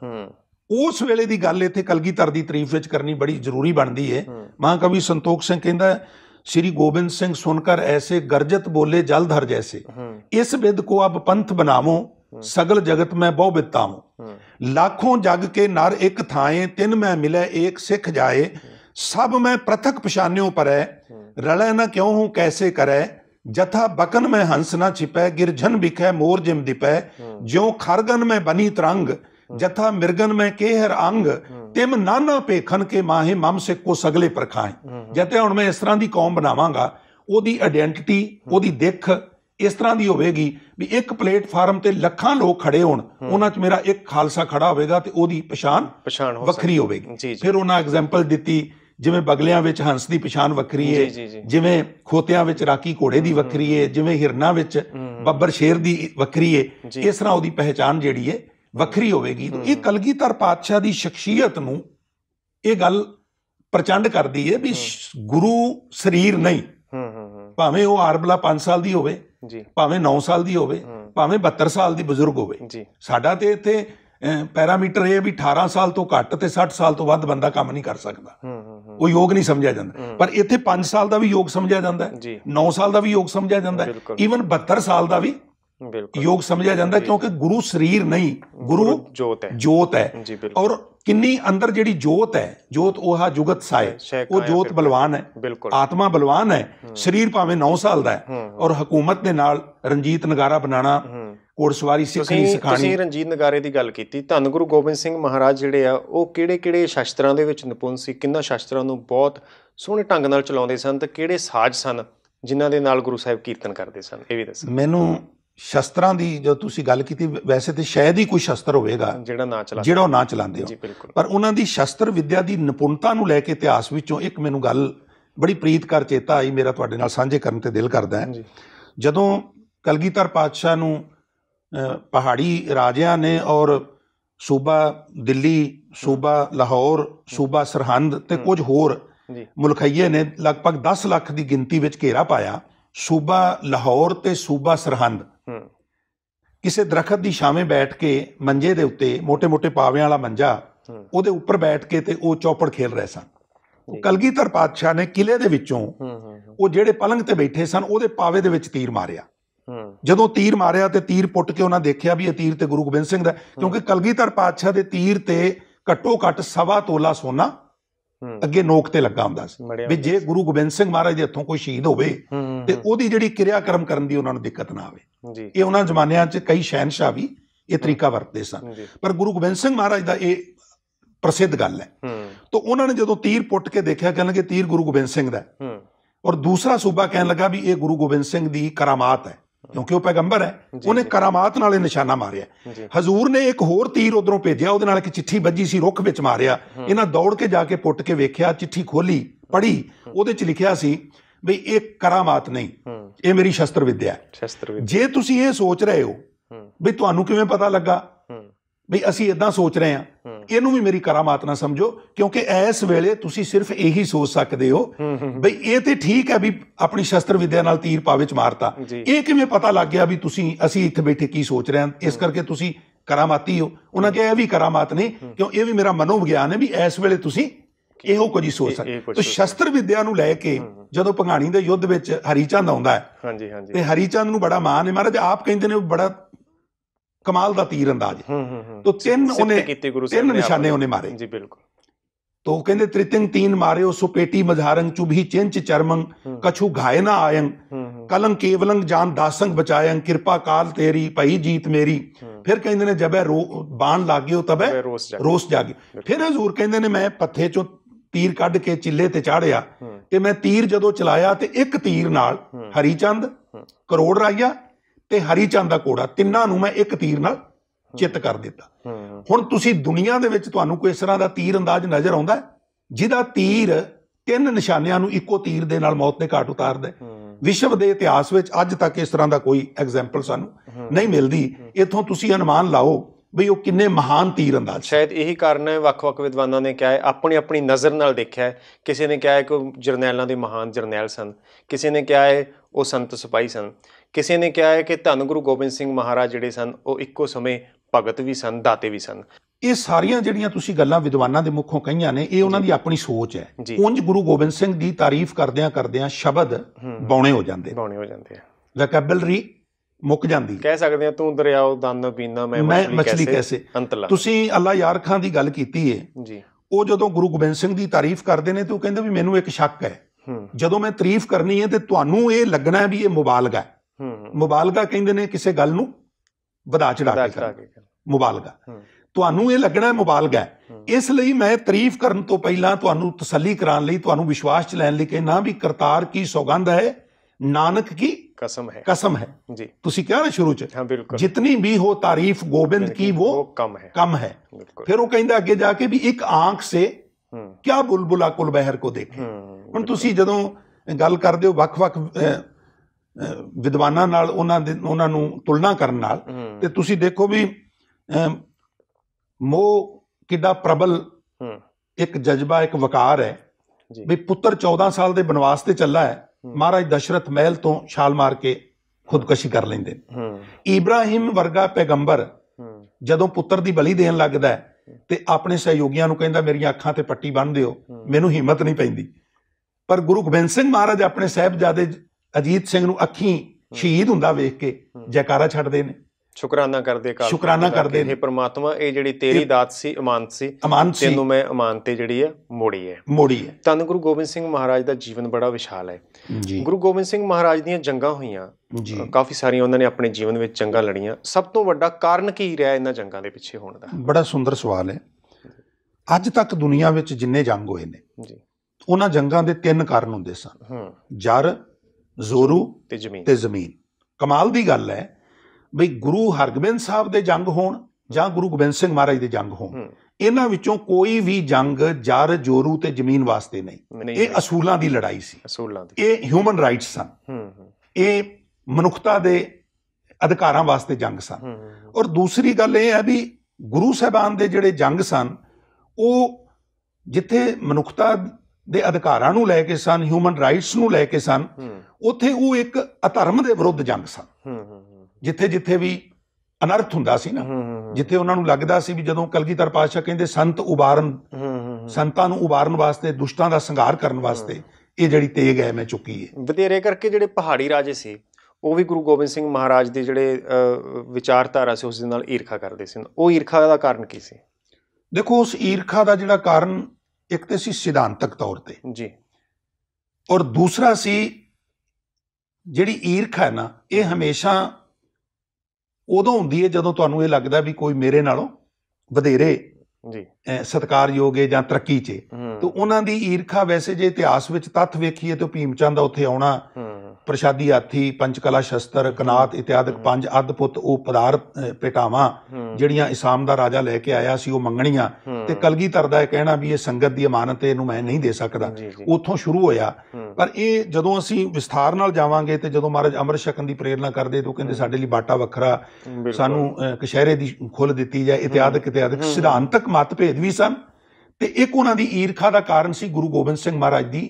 ਉਸ ਵੇਲੇ ਦੀ ਗੱਲ ਇੱਥੇ ਕਲਗੀਧਰ ਦੀ ਤਰੀਫ ਵਿੱਚ ਕਰਨੀ ਬੜੀ ਜ਼ਰੂਰੀ ਬਣਦੀ ਹੈ ਮਹਾਕਵੀ ਸੰਤੋਖ ਸਿੰਘ ਕਹਿੰਦਾ ਸ੍ਰੀ ਗੋਬਿੰਦ ਸਿੰਘ ਸੁਣ ਐਸੇ ਗਰਜਤ ਬੋਲੇ ਜਲ ਧਰ ਜੈਸੇ ਇਸ ਵਿਦ ਕੋ ਅਬ ਪੰਥ ਬਣਾਵੋ ਸਗਲ ਜਗਤ ਮੈਂ ਬਹੁ ਬਿਤਾਵ ਲੱਖੋਂ ਜਗ ਕੇ ਨਰ ਇੱਕ ਥਾਏ ਤਿੰਨ ਮੈਂ ਮਿਲੇ ਇੱਕ ਸਿੱਖ ਜਾਏ ਸਭ ਮੈਂ ਪ੍ਰਥਕ ਪਛਾਨਿਓ ਪਰੈ ਰਲੈ ਨਾ ਕਿਉ ਹੂੰ ਕੈਸੇ ਕਰੈ ਜਥਾ ਬਕਨ ਮੈਂ ਹੰਸ ਨਾ ਛਿਪੈ ਗਿਰਝਨ ਵਿਖੈ ਮੋਰ ਜਿਮ ਦਿਪੈ ਜਿਉ ਖਰਗਨ ਮੈਂ ਬਨੀ ਤਰੰਗ ਜਥਾ ਮਿਰਗਨ ਮੈਂ ਕੇਹਰ ਅੰਗ ਤਿਮ ਨਾਨਾ ਪੇਖਣ ਕੇ ਮਾਹੇ ਮਮ ਸੇ ਕੋ ਸਗਲੇ ਪ੍ਰਖਾਏ ਜਤੇ ਹੁਣ ਮੈਂ ਇਸ ਤਰ੍ਹਾਂ ਦੀ ਕੌਮ ਬਣਾਵਾਂਗਾ ਉਹਦੀ ਆਇਡੈਂਟੀਟੀ ਉਹਦੀ ਦਿੱਖ ਇਸ ਤਰ੍ਹਾਂ ਦੀ ਹੋਵੇਗੀ ਵੀ ਇੱਕ ਪਲੇਟਫਾਰਮ ਤੇ ਲੱਖਾਂ ਲੋਕ ਖੜੇ ਹੋਣ ਉਹਨਾਂ 'ਚ ਮੇਰਾ ਇੱਕ ਖਾਲਸਾ ਖੜਾ ਹੋਵੇਗਾ ਤੇ ਉਹਦੀ ਪਛਾਣ ਪਛਾਣ ਵੱਖਰੀ ਹੋਵੇਗੀ ਫਿਰ ਉਹਨਾਂ ਐਗਜ਼ਾਮਪਲ ਦਿੱਤੀ ਜਿਵੇਂ ਬਗਲਿਆਂ ਵਿੱਚ ਹੰਸ ਦੀ ਪਛਾਣ ਵੱਖਰੀ ਏ ਜਿਵੇਂ ਖੋਤਿਆਂ ਵਿੱਚ ਰਾਕੀ ਘੋੜੇ ਦੀ ਵੱਖਰੀ ਏ ਜਿਵੇਂ ਹਿਰਨਾ ਵਿੱਚ ਬੱਬਰ ਸ਼ੇਰ ਦੀ ਵੱਖਰੀ ਏ ਇਸ ਤਰ੍ਹਾਂ ਉਹਦੀ ਪਹਿਚਾਣ ਜਿਹੜੀ ਏ ਵੱਖਰੀ ਹੋਵੇਗੀ ਇਹ ਕਲਗੀਧਰ ਪਾਤਸ਼ਾਹ ਦੀ ਸ਼ਖਸੀਅਤ ਨੂੰ ਇਹ ਗੱਲ ਪ੍ਰਚੰਡ ਕਰਦੀ ਹੈ ਵੀ ਗੁਰੂ ਸਰੀਰ ਨਹੀਂ ਭਾਵੇਂ ਉਹ ਆਰਬਲਾ 5 ਸਾਲ ਦੀ ਹੋਵੇ ਜੀ ਭਾਵੇਂ 9 ਸਾਲ ਦੀ ਹੋਵੇ ਭਾਵੇਂ 72 ਸਾਲ ਦੀ ਬਜ਼ੁਰਗ ਹੋਵੇ ਸਾਡਾ ਤੇ ਇੱਥੇ ਪੈਰਾਮੀਟਰ ਇਹ ਵੀ 18 ਸਾਲ ਤੋਂ ਘੱਟ ਤੇ 60 ਸਾਲ ਤੋਂ ਵੱਧ ਬੰਦਾ ਕੰਮ ਨਹੀਂ ਕਰ ਸਕਦਾ ਉਹ ਯੋਗ ਨਹੀਂ ਸਮਝਿਆ ਜਾਂਦਾ ਪਰ ਇੱਥੇ 5 ਸਾਲ ਦਾ ਵੀ ਯੋਗ ਸਮਝਿਆ ਜਾਂਦਾ ਹੈ 9 ਸਾਲ ਦਾ ਵੀ ਯੋਗ ਸਮਝਿਆ ਜਾਂਦਾ ਹੈ 72 ਸਾਲ ਦਾ ਵੀ ਬਿਲਕੁਲ ਯੋਗ ਸਮਝਿਆ ਜਾਂਦਾ ਕਿਉਂਕਿ ਗੁਰੂ ਸਰੀਰ ਨਹੀਂ ਗੁਰੂ ਜੋਤ ਹੈ ਜੋਤ ਹੈ ਔਰ ਕਿੰਨੀ ਅੰਦਰ ਜਿਹੜੀ ਜੋਤ ਹੈ ਜੋਤ ਉਹ ਜੁਗਤ ਸਾਇ ਉਹ ਜੋਤ ਬਲਵਾਨ ਹੈ ਆਤਮਾ ਬਲਵਾਨ ਹੈ ਸਰੀਰ ਭਾਵੇਂ 9 ਸਾਲ ਦਾ ਹੈ ਔਰ ਹਕੂਮਤ ਦੇ ਨਾਲ ਰਣਜੀਤ ਨਗਾਰਾ ਬਣਾਣਾ ਕੋੜਸਵਾਰੀ ਸਿੱਖਣੀ ਸਿਖਾਣੀ ਤੁਸੀਂ ਰਣਜੀਤ ਨਗਾਰੇ ਦੀ ਗੱਲ ਕੀਤੀ ਧੰਨ ਗੁਰੂ ਗੋਬਿੰਦ ਸਿੰਘ ਮਹਾਰਾਜ ਜਿਹੜੇ ਆ ਉਹ ਕਿਹੜੇ-ਕਿਹੜੇ ਸ਼ਾਸਤਰਾਂ ਦੇ ਵਿੱਚ ਨਿਪੁੰਨ ਸੀ ਕਿੰਨਾ ਸ਼ਾਸਤਰਾਂ ਨੂੰ ਬਹੁਤ ਸੋਹਣੇ ਢੰਗ ਨਾਲ ਚਲਾਉਂਦੇ ਸਨ ਤੇ ਕਿਹੜੇ ਸਾਜ਼ ਸਨ ਜਿਨ੍ਹਾਂ ਦੇ ਨਾਲ ਗੁਰੂ ਸਾਹਿਬ ਕੀਰਤਨ ਕਰਦੇ ਸਨ ਇਹ ਵੀ ਦੱਸੋ ਮੈਨੂੰ ਸ਼ਸਤਰਾਂ ਦੀ ਜੋ ਤੁਸੀਂ ਗੱਲ ਕੀਤੀ ਵੈਸੇ ਤੇ ਸ਼ਾਇਦ ਹੀ ਕੋਈ ਸ਼ਸਤਰ ਹੋਵੇਗਾ ਜਿਹੜਾ ਨਾ ਚਲਾ ਜਿਹੜਾ ਨਾ ਚਲਾਉਂਦੇ ਹੋ ਪਰ ਉਹਨਾਂ ਦੀ ਸ਼ਸਤਰ ਵਿੱਦਿਆ ਦੀ ਨਿਪੁੰਨਤਾ ਨੂੰ ਲੈ ਕੇ ਇਤਿਹਾਸ ਵਿੱਚੋਂ ਇੱਕ ਮੈਨੂੰ ਗੱਲ ਬੜੀ ਪ੍ਰੀਤ ਕਰ ਚੇਤਾ ਆਈ ਮੇਰਾ ਤੁਹਾਡੇ ਨਾਲ ਸਾਂਝੇ ਕਰਨ ਤੇ ਦਿਲ ਕਰਦਾ ਹੈ ਜਦੋਂ ਕਲਗੀਧਰ ਪਾਤਸ਼ਾਹ ਨੂੰ ਪਹਾੜੀ ਰਾਜਿਆਂ ਨੇ ਔਰ ਸੂਬਾ ਦਿੱਲੀ ਸੂਬਾ ਲਾਹੌਰ ਸੂਬਾ ਸਰਹੰਦ ਤੇ ਕੁਝ ਹੋਰ ਮੁਲਖਈਏ ਨੇ ਲਗਭਗ 10 ਲੱਖ ਦੀ ਗਿਣਤੀ ਵਿੱਚ ਘੇਰਾ ਪਾਇਆ ਸੂਬਾ ਲਾਹੌਰ ਤੇ ਸੂਬਾ ਸਰਹੰਦ ਕਿਸੇ ਦਰਖਤ ਦੀ ਛਾਵੇਂ ਬੈਠ ਕੇ ਮੰਜੇ ਦੇ ਉੱਤੇ ਮੋٹے-ਮੋٹے ਪਾਵਿਆਂ ਵਾਲਾ ਮੰਜਾ ਉਹਦੇ ਉੱਪਰ ਬੈਠ ਕੇ ਤੇ ਉਹ ਚੌਪੜ ਖੇਲ ਰਹੇ ਸਨ ਕਲਗੀਧਰ ਪਾਤਸ਼ਾਹ ਨੇ ਕਿਲੇ ਦੇ ਵਿੱਚੋਂ ਉਹ ਜਿਹੜੇ ਪਲੰਗ ਤੇ ਬੈਠੇ ਸਨ ਉਹਦੇ ਪਾਵੇ ਦੇ ਵਿੱਚ ਤੀਰ ਮਾਰਿਆ ਜਦੋਂ ਤੀਰ ਮਾਰਿਆ ਤੇ ਤੀਰ ਪੁੱਟ ਕੇ ਉਹਨਾਂ ਦੇਖਿਆ ਵੀ ਇਹ ਤੀਰ ਤੇ ਗੁਰੂ ਗੋਬਿੰਦ ਸਿੰਘ ਦਾ ਕਿਉਂਕਿ ਕਲਗੀਧਰ ਪਾਤਸ਼ਾਹ ਦੇ ਤੀਰ ਤੇ ਘੱਟੋ ਘੱਟ ਸਵਾ ਤੋਲਾ ਸੋਨਾ ਅੱਗੇ ਨੋਕ ਤੇ ਲੱਗਾ ਹੁੰਦਾ ਸੀ ਵੀ ਜੇ ਗੁਰੂ ਗੋਬਿੰਦ ਸਿੰਘ ਮਹਾਰਾਜ ਦੇ ਹੱਥੋਂ ਕੋਈ ਸ਼ਹੀਦ ਹੋਵੇ ਤੇ ਉਹਦੀ ਜਿਹੜੀ ਕਿਰਿਆ ਕਰਮ ਕਰਨ ਦੀ ਉਹਨਾਂ ਨੂੰ ਦਿੱਕਤ ਨਾ ਆਵੇ ਜੀ ਇਹ ਉਹਨਾਂ ਜ਼ਮਾਨਿਆਂ 'ਚ ਕਈ ਸ਼ਹਿਨशाह ਵੀ ਇਹ ਤਰੀਕਾ ਵਰਤਦੇ ਸਨ ਪਰ ਗੁਰੂ ਗੋਬਿੰਦ ਸਿੰਘ ਮਹਾਰਾਜ ਦਾ ਇਹ ਪ੍ਰਸਿੱਧ ਗੱਲ ਹੈ ਤਾਂ ਉਹਨਾਂ ਨੇ ਜਦੋਂ ਤੀਰ ਪੁੱਟ ਕੇ ਦੇਖਿਆ ਕਹਿਣ ਲੱਗੇ ਤੀਰ ਗੁਰੂ ਗੋਬਿੰਦ ਸਿੰਘ ਦਾ ਹੈ ਔਰ ਦੂਸਰਾ ਸੂਬਾ ਕਹਿਣ ਲੱਗਾ ਵੀ ਇਹ ਗੁਰੂ ਗੋਬਿੰਦ ਸਿੰਘ ਦੀ ਕਰਾਮਾਤ ਹੈ ਕਿਉਂਕਿ ਉਹ ਪੈਗੰਬਰ ਹੈ ਉਹਨੇ ਕਰਾਮਾਤ ਨਾਲ ਇਹ ਨਿਸ਼ਾਨਾ ਮਾਰਿਆ ਹਜ਼ੂਰ ਨੇ ਇੱਕ ਹੋਰ ਤੀਰ ਉਧਰੋਂ ਭੇਜਿਆ ਉਹਦੇ ਨਾਲ ਇੱਕ ਚਿੱਠੀ ਵੱਜੀ ਸੀ ਰੁੱਖ ਵਿੱਚ ਮਾਰਿਆ ਇਹਨਾਂ ਦੌੜ ਕੇ ਜਾ ਕੇ ਪੁੱਟ ਕੇ ਵੇਖਿਆ ਚਿੱਠੀ ਖੋਲੀ ਪੜ੍ਹੀ ਉਹਦੇ 'ਚ ਲਿਖਿਆ ਸੀ ਬਈ ਇਹ ਕਰਾਮਾਤ ਨਹੀਂ ਇਹ ਮੇਰੀ ਸ਼ਸਤਰ ਵਿਦਿਆ ਹੈ ਸ਼ਸਤਰ ਜੇ ਤੁਸੀਂ ਇਹ ਸੋਚ ਰਹੇ ਹੋ ਬਈ ਤੁਹਾਨੂੰ ਕਿਵੇਂ ਪਤਾ ਲੱਗਾ ਬਈ ਅਸੀਂ ਇਦਾਂ ਸੋਚ ਰਹੇ ਹਾਂ ਇਹਨੂੰ ਵੀ ਮੇਰੀ ਕਰਾਮਾਤ ਨਾ ਸਮਝੋ ਕਿਉਂਕਿ ਇਸ ਵੇਲੇ ਤੁਸੀਂ ਸਿਰਫ ਇਹੀ ਸੋਚ ਸਕਦੇ ਹੋ ਬਈ ਇਹ ਤੇ ਠੀਕ ਹੈ ਵੀ ਆਪਣੀ ਸ਼ਸਤਰ ਵਿਦਿਆ ਨਾਲ ਤੀਰ ਪਾਵੇ ਚ ਮਾਰਤਾ ਇਹ ਕਿਵੇਂ ਪਤਾ ਲੱਗ ਗਿਆ ਵੀ ਤੁਸੀਂ ਅਸੀਂ ਇੱਥੇ ਬੈਠੇ ਕੀ ਸੋਚ ਰਹੇ ਹਾਂ ਇਸ ਕਰਕੇ ਤੁਸੀਂ ਕਰਾਮਾਤੀ ਹੋ ਉਹਨਾਂ ਕਿਹਾ ਇਹ ਵੀ ਕਰਾਮਾਤ ਨੇ ਕਿਉਂ ਇਹ ਵੀ ਮੇਰਾ ਮਨੋਵਿਗਿਆਨ ਹੈ ਵੀ ਇਸ ਵੇਲੇ ਤੁਸੀਂ ਇਹੋ ਕੁਝ ਹੀ ਸੋਚ ਸਕਦੇ ਤਾਂ ਸ਼ਸਤਰ ਵਿਦਿਆ ਨੂੰ ਲੈ ਕੇ ਜਦੋਂ ਪੰਗਾਣੀ ਦੇ ਯੁੱਧ ਵਿੱਚ ਹਰੀਚੰਦ ਆਉਂਦਾ ਹੈ ਹਾਂਜੀ ਹਾਂਜੀ ਤੇ ਹਰੀਚੰਦ ਨੂੰ ਬੜਾ ਮਾਣ ਹੈ ਮਹਾਰਾਜ ਆਪ ਕਹਿੰਦੇ ਨੇ ਉਹ ਬੜਾ ਕਮਾਲ ਦਾ ਤੀਰ ਅੰਦਾਜ਼ ਹੂੰ ਹੂੰ ਤੋਂ ਤਿੰਨ ਉਹਨੇ ਤਿੰਨ ਨਿਸ਼ਾਨੇ ਉਹਨੇ ਮਾਰੇ ਜੀ ਬਿਲਕੁਲ ਤੋ ਕਹਿੰਦੇ ਤ੍ਰਿਤਿੰਗ ਤੀਨ ਮਾਰਿਓ ਸੁਪੇਟੀ ਮਝਾਰੰਗ ਚੁਭੀ ਚਿੰਚ ਚਰਮੰ ਕਛੂ ਘਾਇ ਨਾ ਆਇੰ ਕਲੰ ਕੇਵਲੰ ਜਾਨ ਦਾਸੰਗ ਬਚਾਇੰ ਕਿਰਪਾ ਕਾਲ ਤੇਰੀ ਭਈ ਜੀਤ ਮੇਰੀ ਫਿਰ ਕਹਿੰਦੇ ਨੇ ਜਬੈ ਬਾਣ ਲਾਗਿਓ ਤਬੈ ਰੋਸ ਜਾਗੇ ਫਿਰ ਹਜ਼ੂਰ ਕਹਿੰਦੇ ਨੇ ਮੈਂ ਪੱਥੇ ਚੋਂ ਤੀਰ ਕੱਢ ਕੇ ਚਿੱਲੇ ਤੇ ਚਾੜਿਆ ਤੇ ਮੈਂ ਤੀਰ ਜਦੋਂ ਚਲਾਇਆ ਤੇ ਇੱਕ ਤੀਰ ਨਾਲ ਹਰੀਚੰਦ ਕਰੋੜ ਰਾਇਆ ਤੇ ਹਰੀਚੰਦ ਦਾ ਕੋੜਾ ਤਿੰਨਾਂ ਨੂੰ ਮੈਂ ਇੱਕ ਤੀਰ ਨਾਲ ਚਿੱਤ ਕਰ ਦਿੱਤਾ ਹੁਣ ਤੁਸੀਂ ਦੁਨੀਆ ਦੇ ਵਿੱਚ ਤੁਹਾਨੂੰ ਕੋਈ ਇਸ ਤਰ੍ਹਾਂ ਦਾ ਤੀਰ ਅੰਦਾਜ਼ ਨਜ਼ਰ ਆਉਂਦਾ ਜਿਹਦਾ ਤੀਰ ਤਿੰਨ ਨਿਸ਼ਾਨਿਆਂ ਨੂੰ ਇੱਕੋ ਤੀਰ ਦੇ ਨਾਲ ਮੌਤ ਦੇ ਘਾਟ ਉਤਾਰਦਾ ਵਿਸ਼ਵ ਦੇ ਇਤਿਹਾਸ ਵਿੱਚ ਅੱਜ ਤੱਕ ਇਸ ਤਰ੍ਹਾਂ ਦਾ ਕੋਈ ਐਗਜ਼ਾਮਪਲ ਸਾਨੂੰ ਨਹੀਂ ਮਿਲਦੀ ਇਥੋਂ ਤੁਸੀਂ ਅਨੁਮਾਨ ਲਾਓ ਵੀ ਉਹ ਕਿੰਨੇ ਮਹਾਨ ਤੀਰ ਅੰਦਾਜ਼ ਸ਼ਾਇਦ ਇਹੀ ਕਾਰਨ ਹੈ ਵੱਖ-ਵੱਖ ਵਿਦਵਾਨਾਂ ਨੇ ਕਿਹਾ ਹੈ ਆਪਣੀ ਆਪਣੀ ਨਜ਼ਰ ਨਾਲ ਦੇਖਿਆ ਹੈ ਕਿਸੇ ਨੇ ਕਿਹਾ ਹੈ ਕਿ ਜਰਨੈਲਾਂ ਦੇ ਮਹਾਨ ਜਰਨੈਲ ਸਨ ਕਿਸੇ ਨੇ ਕਿਹਾ ਹੈ ਉਹ ਸੰਤ ਸਿਪਾਹੀ ਸਨ ਕਿਸੇ ਨੇ ਕਿਹਾ ਹੈ ਕਿ ਧੰਨ ਗੁਰੂ ਗੋਬਿੰਦ ਸਿੰਘ ਮਹਾਰਾਜ ਜਿਹੜੇ ਸਨ ਉਹ ਇੱਕੋ ਸਮੇਂ ਭਗਤ ਵੀ ਸਨ ਦਾਤੇ ਵੀ ਸਨ ਇਹ ਸਾਰੀਆਂ ਜਿਹੜੀਆਂ ਤੁਸੀਂ ਗੱਲਾਂ ਵਿਦਵਾਨਾਂ ਦੇ ਮੁੱਖੋਂ ਕਹੀਆਂ ਨੇ ਇਹ ਉਹਨਾਂ ਦੀ ਆਪਣੀ ਸੋਚ ਹੈ ਉਂਝ ਗੁਰੂ ਗੋਬਿੰਦ ਸਿੰਘ ਦੀ ਤਾਰੀਫ ਕਰਦਿਆਂ ਕਰਦਿਆਂ ਸ਼ਬਦ ਬੌਣੇ ਹੋ ਜਾਂਦੇ ਬੌਣੇ ਹੋ ਜਾਂਦੇ ਆ ਵੋਕੈਬਲਰੀ ਮੁੱਕ ਜਾਂਦੀ ਕਹਿ ਸਕਦੇ ਆ ਤੂੰ ਦਰਿਆਉ ਦੰਦ ਪੀਣਾ ਮੈਂ ਮਛਲੀ ਕੈਸੇ ਤੁਸੀਂ ਅੱਲਾ ਯਾਰ ਖਾਨ ਦੀ ਗੱਲ ਕੀਤੀ ਏ ਜੀ ਉਹ ਜਦੋਂ ਗੁਰੂ ਗੋਬਿੰਦ ਸਿੰਘ ਦੀ ਤਾਰੀਫ ਕਰਦੇ ਨੇ ਤੇ ਉਹ ਕਹਿੰਦੇ ਵੀ ਮੈਨੂੰ ਇੱਕ ਸ਼ੱਕ ਹੈ ਜਦੋਂ ਮੈਂ ਤਾਰੀਫ ਕਰਨੀ ਹੈ ਤੇ ਤੁਹਾਨੂੰ ਇਹ ਲੱਗਣਾ ਵੀ ਇਹ ਮਬਾਲਗਾ ਹੈ ਮਬਾਲਗਾ ਕਹਿੰਦੇ ਨੇ ਕਿਸੇ ਗੱਲ ਨੂੰ ਵਧਾ ਚੜਾ ਕੇ ਮਬਾਲਗਾ ਤੁਹਾਨੂੰ ਇਹ ਲੱਗਣਾ ਹੈ ਹੈ ਇਸ ਲਈ ਮੈਂ ਤਾਰੀਫ ਕਰਨ ਤੋਂ ਪਹਿਲਾਂ ਤੁਹਾਨੂੰ ਤਸੱਲੀ ਕਰਾਉਣ ਲਈ ਤੁਹਾਨੂੰ ਵਿਸ਼ਵਾਸ ਚ ਲੈਣ ਲਈ ਨਾ ਵੀ ਕਰਤਾਰ ਕੀ ਸੁਗੰਧ ਹੈ ਨਾਨਕ ਕੀ ਕਸਮ ਹੈ ਕਸਮ ਹੈ ਜੀ ਤੁਸੀਂ ਕਿਹਾ ਨਾ ਸ਼ੁਰੂ ਚ ਹਾਂ ਬਿਲਕੁਲ ਜਿਤਨੀ ਵੀ ਹੋ ਤਾਰੀਫ ਗੋਬਿੰਦ ਕੀ ਉਹ ਕਮ ਹੈ ਕਮ ਹੈ ਫਿਰ ਉਹ ਕਹਿੰਦਾ ਅੱਗੇ ਜਾ ਕੇ ਵੀ ਇੱਕ ਆਂਖ ਸੇ ਕਿਆ ਬੁਲਬੁਲਾ ਕੁਲ ਬਹਿਰ ਕੋ ਦੇਖੇ ਹੁਣ ਤੁਸੀਂ ਜਦੋਂ ਗੱਲ ਕਰਦੇ ਹੋ ਵੱਖ-ਵੱਖ ਵਿਦਵਾਨਾਂ ਨਾਲ ਉਹਨਾਂ ਦੇ ਉਹਨਾਂ ਨੂੰ ਤੁਲਨਾ ਕਰਨ ਨਾਲ ਤੇ ਤੁਸੀਂ ਦੇਖੋ ਵੀ ਮੋ ਕਿੱਡਾ ਪ੍ਰਬਲ ਇੱਕ ਜਜ਼ਬਾ ਇੱਕ ਵਕਾਰ ਹੈ ਵੀ ਪੁੱਤਰ 14 ਸਾਲ ਦੇ ਬਨਵਾਸ ਤੇ ਚੱਲਾ ਹੈ ਮਹਾਰਾਜ ਦਸ਼ਰਤ ਮਹਿਲ ਤੋਂ ਛਾਲ ਮਾਰ ਕੇ ਖੁਦਕਸ਼ੀ ਕਰ ਲੈਂਦੇ ਹਮ ਇਬਰਾਹਿਮ ਵਰਗਾ ਪੈਗੰਬਰ ਜਦੋਂ ਪੁੱਤਰ ਦੀ ਬਲੀ ਦੇਣ ਲੱਗਦਾ ਤੇ ਆਪਣੇ ਸਹਿਯੋਗੀਆਂ ਨੂੰ ਕਹਿੰਦਾ ਮੇਰੀਆਂ ਅੱਖਾਂ ਤੇ ਪੱਟੀ ਬੰਨ ਦਿਓ ਮੈਨੂੰ ਹਿੰਮਤ ਨਹੀਂ ਪੈਂਦੀ ਪਰ ਗੁਰੂ ਗੋਬਿੰਦ ਸਿੰਘ ਮਹਾਰਾਜ ਆਪਣੇ ਸਹਿਬਜ਼ਾਦੇ ਅਜੀਤ ਸਿੰਘ ਨੂੰ ਅੱਖੀਂ ਸ਼ਹੀਦ ਹੁੰਦਾ ਵੇਖ ਕੇ ਜੈਕਾਰਾ ਛੱਡਦੇ ਨੇ ਸ਼ੁਕਰਾਨਾ ਕਰਦੇ ਕਾਲ ਸ਼ੁਕਰਾਨਾ ਕਰਦੇ ਨੇ ਪ੍ਰਮਾਤਮਾ ਇਹ ਜਿਹੜੀ ਤੇਰੀ ਦਾਤ ਸੀ ਅਮਾਨਤ ਸੀ ਤੈਨੂੰ ਮੈਂ ਅਮਾਨਤ ਤੇ ਜਿਹੜੀ ਹੈ ਮੋੜੀ ਹੈ ਮੋੜੀ ਹੈ ਤਨ ਗੁਰੂ ਗੋਬਿੰਦ ਸਿੰਘ ਮਹਾਰਾਜ ਦਾ ਜੀਵਨ ਬੜਾ ਵਿਸ਼ਾਲ ਹੈ ਗੁਰੂ ਗੋਬਿੰਦ ਸਿੰਘ ਮਹਾਰਾਜ ਦੀਆਂ ਜੰਗਾਂ ਹੋਈਆਂ ਕਾਫੀ ਸਾਰੀਆਂ ਉਹਨਾਂ ਨੇ ਆਪਣੇ ਜੀਵਨ ਵਿੱਚ ਜੰਗਾਂ ਲੜੀਆਂ ਸਭ ਤੋਂ ਵੱਡਾ ਕਾਰਨ ਕੀ ਰਿਹਾ ਇਹਨਾਂ ਜੰਗਾਂ ਦੇ ਪਿੱਛੇ ਹੋਣ ਦਾ ਬੜਾ ਸੁੰਦਰ ਸਵਾਲ ਹੈ ਅੱਜ ਤੱਕ ਦੁਨੀਆ ਵਿੱਚ ਜਿੰਨੇ ਜੰਗ ਹੋਏ ਨੇ ਜੀ ਉਹਨਾਂ ਜੰਗਾਂ ਦੇ ਤਿੰਨ ਕਾਰਨ ਹੁੰਦੇ ਸਨ ਜਰ ਜ਼ੋਰੂ ਤੇ ਜ਼ਮੀਨ ਤੇ ਜ਼ਮੀਨ ਕਮਾਲ ਦੀ ਗੱਲ ਹੈ ਬਈ ਗੁਰੂ ਹਰਗੋਬਿੰਦ ਸਾਹਿਬ ਦੇ ਜੰਗ ਹੋਣ ਜਾਂ ਗੁਰੂ ਗੋਬਿੰਦ ਸਿੰਘ ਮਹਾਰਾਜ ਦੇ ਜੰਗ ਹੋਣ ਇਹਨਾਂ ਵਿੱਚੋਂ ਕੋਈ ਵੀ ਜੰਗ ਜਰ ਜੋਰੂ ਤੇ ਜ਼ਮੀਨ ਵਾਸਤੇ ਨਹੀਂ ਇਹ ਅਸੂਲਾਂ ਦੀ ਲੜਾਈ ਸੀ ਅਸੂਲਾਂ ਦੀ ਇਹ ਹਿਊਮਨ ਰਾਈਟਸ ਸਨ ਇਹ ਮਨੁੱਖਤਾ ਦੇ ਅਧਿਕਾਰਾਂ ਵਾਸਤੇ ਜੰਗ ਸਨ ਔਰ ਦੂਸਰੀ ਗੱਲ ਇਹ ਹੈ ਵੀ ਗੁਰੂ ਸਾਹਿਬਾਨ ਦੇ ਜਿਹੜੇ ਜੰਗ ਸਨ ਉਹ ਜਿੱਥੇ ਮਨੁੱਖਤਾ ਦੇ ਅਧਿਕਾਰਾਂ ਨੂੰ ਲੈ ਕੇ ਸਨ ਹਿਊਮਨ ਰਾਈਟਸ ਨੂੰ ਲੈ ਕੇ ਸਨ ਉੱਥੇ ਉਹ ਇੱਕ ਅਧਰਮ ਦੇ ਵਿਰੁੱਧ ਜੰਗ ਸਨ ਹੂੰ ਜਿੱਥੇ ਜਿੱਥੇ ਵੀ ਅਨਰਥ ਹੁੰਦਾ ਸੀ ਨਾ ਜਿੱਥੇ ਉਹਨਾਂ ਨੂੰ ਲੱਗਦਾ ਸੀ ਵੀ ਜਦੋਂ ਕਲਗੀਧਰ ਪਾਤਸ਼ਾਹ ਕਹਿੰਦੇ ਸੰਤ ਉਬਾਰਨ ਸੰਤਾਂ ਨੂੰ ਉਬਾਰਨ ਵਾਸਤੇ ਦੁਸ਼ਟਾਂ ਦਾ ਸੰਘਾਰ ਕਰਨ ਵਾਸਤੇ ਇਹ ਜਿਹੜੀ ਤੇਗ ਹੈ ਮੈਂ ਚੁੱਕੀ ਹੈ ਬਤੇਰੇ ਕਰਕੇ ਜਿਹੜੇ ਪਹਾੜੀ ਰਾਜੇ ਸੀ ਉਹ ਵੀ ਗੁਰੂ ਗੋਬਿੰਦ ਸਿੰਘ ਮਹਾਰਾਜ ਦੇ ਜਿਹੜੇ ਵਿਚਾਰਧਾਰਾ ਸੀ ਉਸ ਦੇ ਨਾਲ ਈਰਖਾ ਕਰਦੇ ਸੀ ਉਹ ਈਰਖਾ ਦਾ ਕਾਰਨ ਕੀ ਸੀ ਦੇਖੋ ਉਸ ਈਰਖਾ ਦਾ ਜਿਹੜਾ ਕਾਰਨ ਇੱਕ ਤੇ ਸੀ ਸਿਧਾਂਤਕ ਤੌਰ ਤੇ ਜੀ ਔਰ ਦੂਸਰਾ ਸੀ ਜਿਹੜੀ ਈਰਖਾ ਹੈ ਨਾ ਇਹ ਹਮੇਸ਼ਾ ਉਦੋਂ ਹੁੰਦੀ ਹੈ ਜਦੋਂ ਤੁਹਾਨੂੰ ਇਹ ਲੱਗਦਾ ਵੀ ਕੋਈ ਮੇਰੇ ਨਾਲੋਂ ਵਧੇਰੇ ਜੀ ਸਤਕਾਰਯੋਗ ਹੈ ਜਾਂ ਤਰੱਕੀ 'ਚ ਤੇ ਉਹਨਾਂ ਦੀ ਈਰਖਾ ਵੈਸੇ ਜੇ ਇਤਿਹਾਸ ਵਿੱਚ ਤੱਥ ਵੇਖੀਏ ਤੇ ਭੀਮਚੰਦ ਦਾ ਉੱਥੇ ਆਉਣਾ ਪ੍ਰਸ਼ਾਦੀ ਹਾਥੀ ਪੰਚਕਲਾ ਸ਼ਸਤਰ ਕਨਾਤ ਇਤਿਆਦਿਕ ਪੰਜ ਅਦਭੁਤ ਉਹ ਪਦਾਰਥ ਪੇਟਾਵਾਂ ਜਿਹੜੀਆਂ ਇਸਾਮ ਦਾ ਰਾਜਾ ਲੈ ਕੇ ਆਇਆ ਸੀ ਉਹ ਮੰਗਣੀਆਂ ਤੇ ਕਲਗੀਧਰ ਦਾ ਇਹ ਕਹਿਣਾ ਵੀ ਇਹ ਸੰਗਤ ਦੀ ਅਮਾਨਤ ਹੈ ਇਹਨੂੰ ਮੈਂ ਨਹੀਂ ਦੇ ਸਕਦਾ ਉੱਥੋਂ ਸ਼ੁਰੂ ਹੋਇਆ ਪਰ ਇਹ ਜਦੋਂ ਅਸੀਂ ਵਿਸਥਾਰ ਨਾਲ ਜਾਵਾਂਗੇ ਤੇ ਜਦੋਂ ਮਹਾਰਾਜ ਅਮਰ ਸ਼ਕਨ ਦੀ ਪ੍ਰੇਰਣਾ ਕਰਦੇ ਤੋ ਕਹਿੰਦੇ ਸਾਡੇ ਲਈ ਬਾਟਾ ਵੱਖਰਾ ਸਾਨੂੰ ਕਸ਼ਹਿਰੇ ਦੀ ਖੁੱਲ ਦਿੱਤੀ ਜਾਏ ਇਤਿਆਦਿਕ ਇਤਿਆਦਿਕ ਸਿਧਾਂਤਕ ਮਤਭੇਦ ਸ਼ਹੀਦ ਵੀ ਸਨ ਤੇ ਇੱਕ ਉਹਨਾਂ ਦੀ ਈਰਖਾ ਦਾ ਕਾਰਨ ਸੀ ਗੁਰੂ ਗੋਬਿੰਦ ਸਿੰਘ ਮਹਾਰਾਜ ਦੀ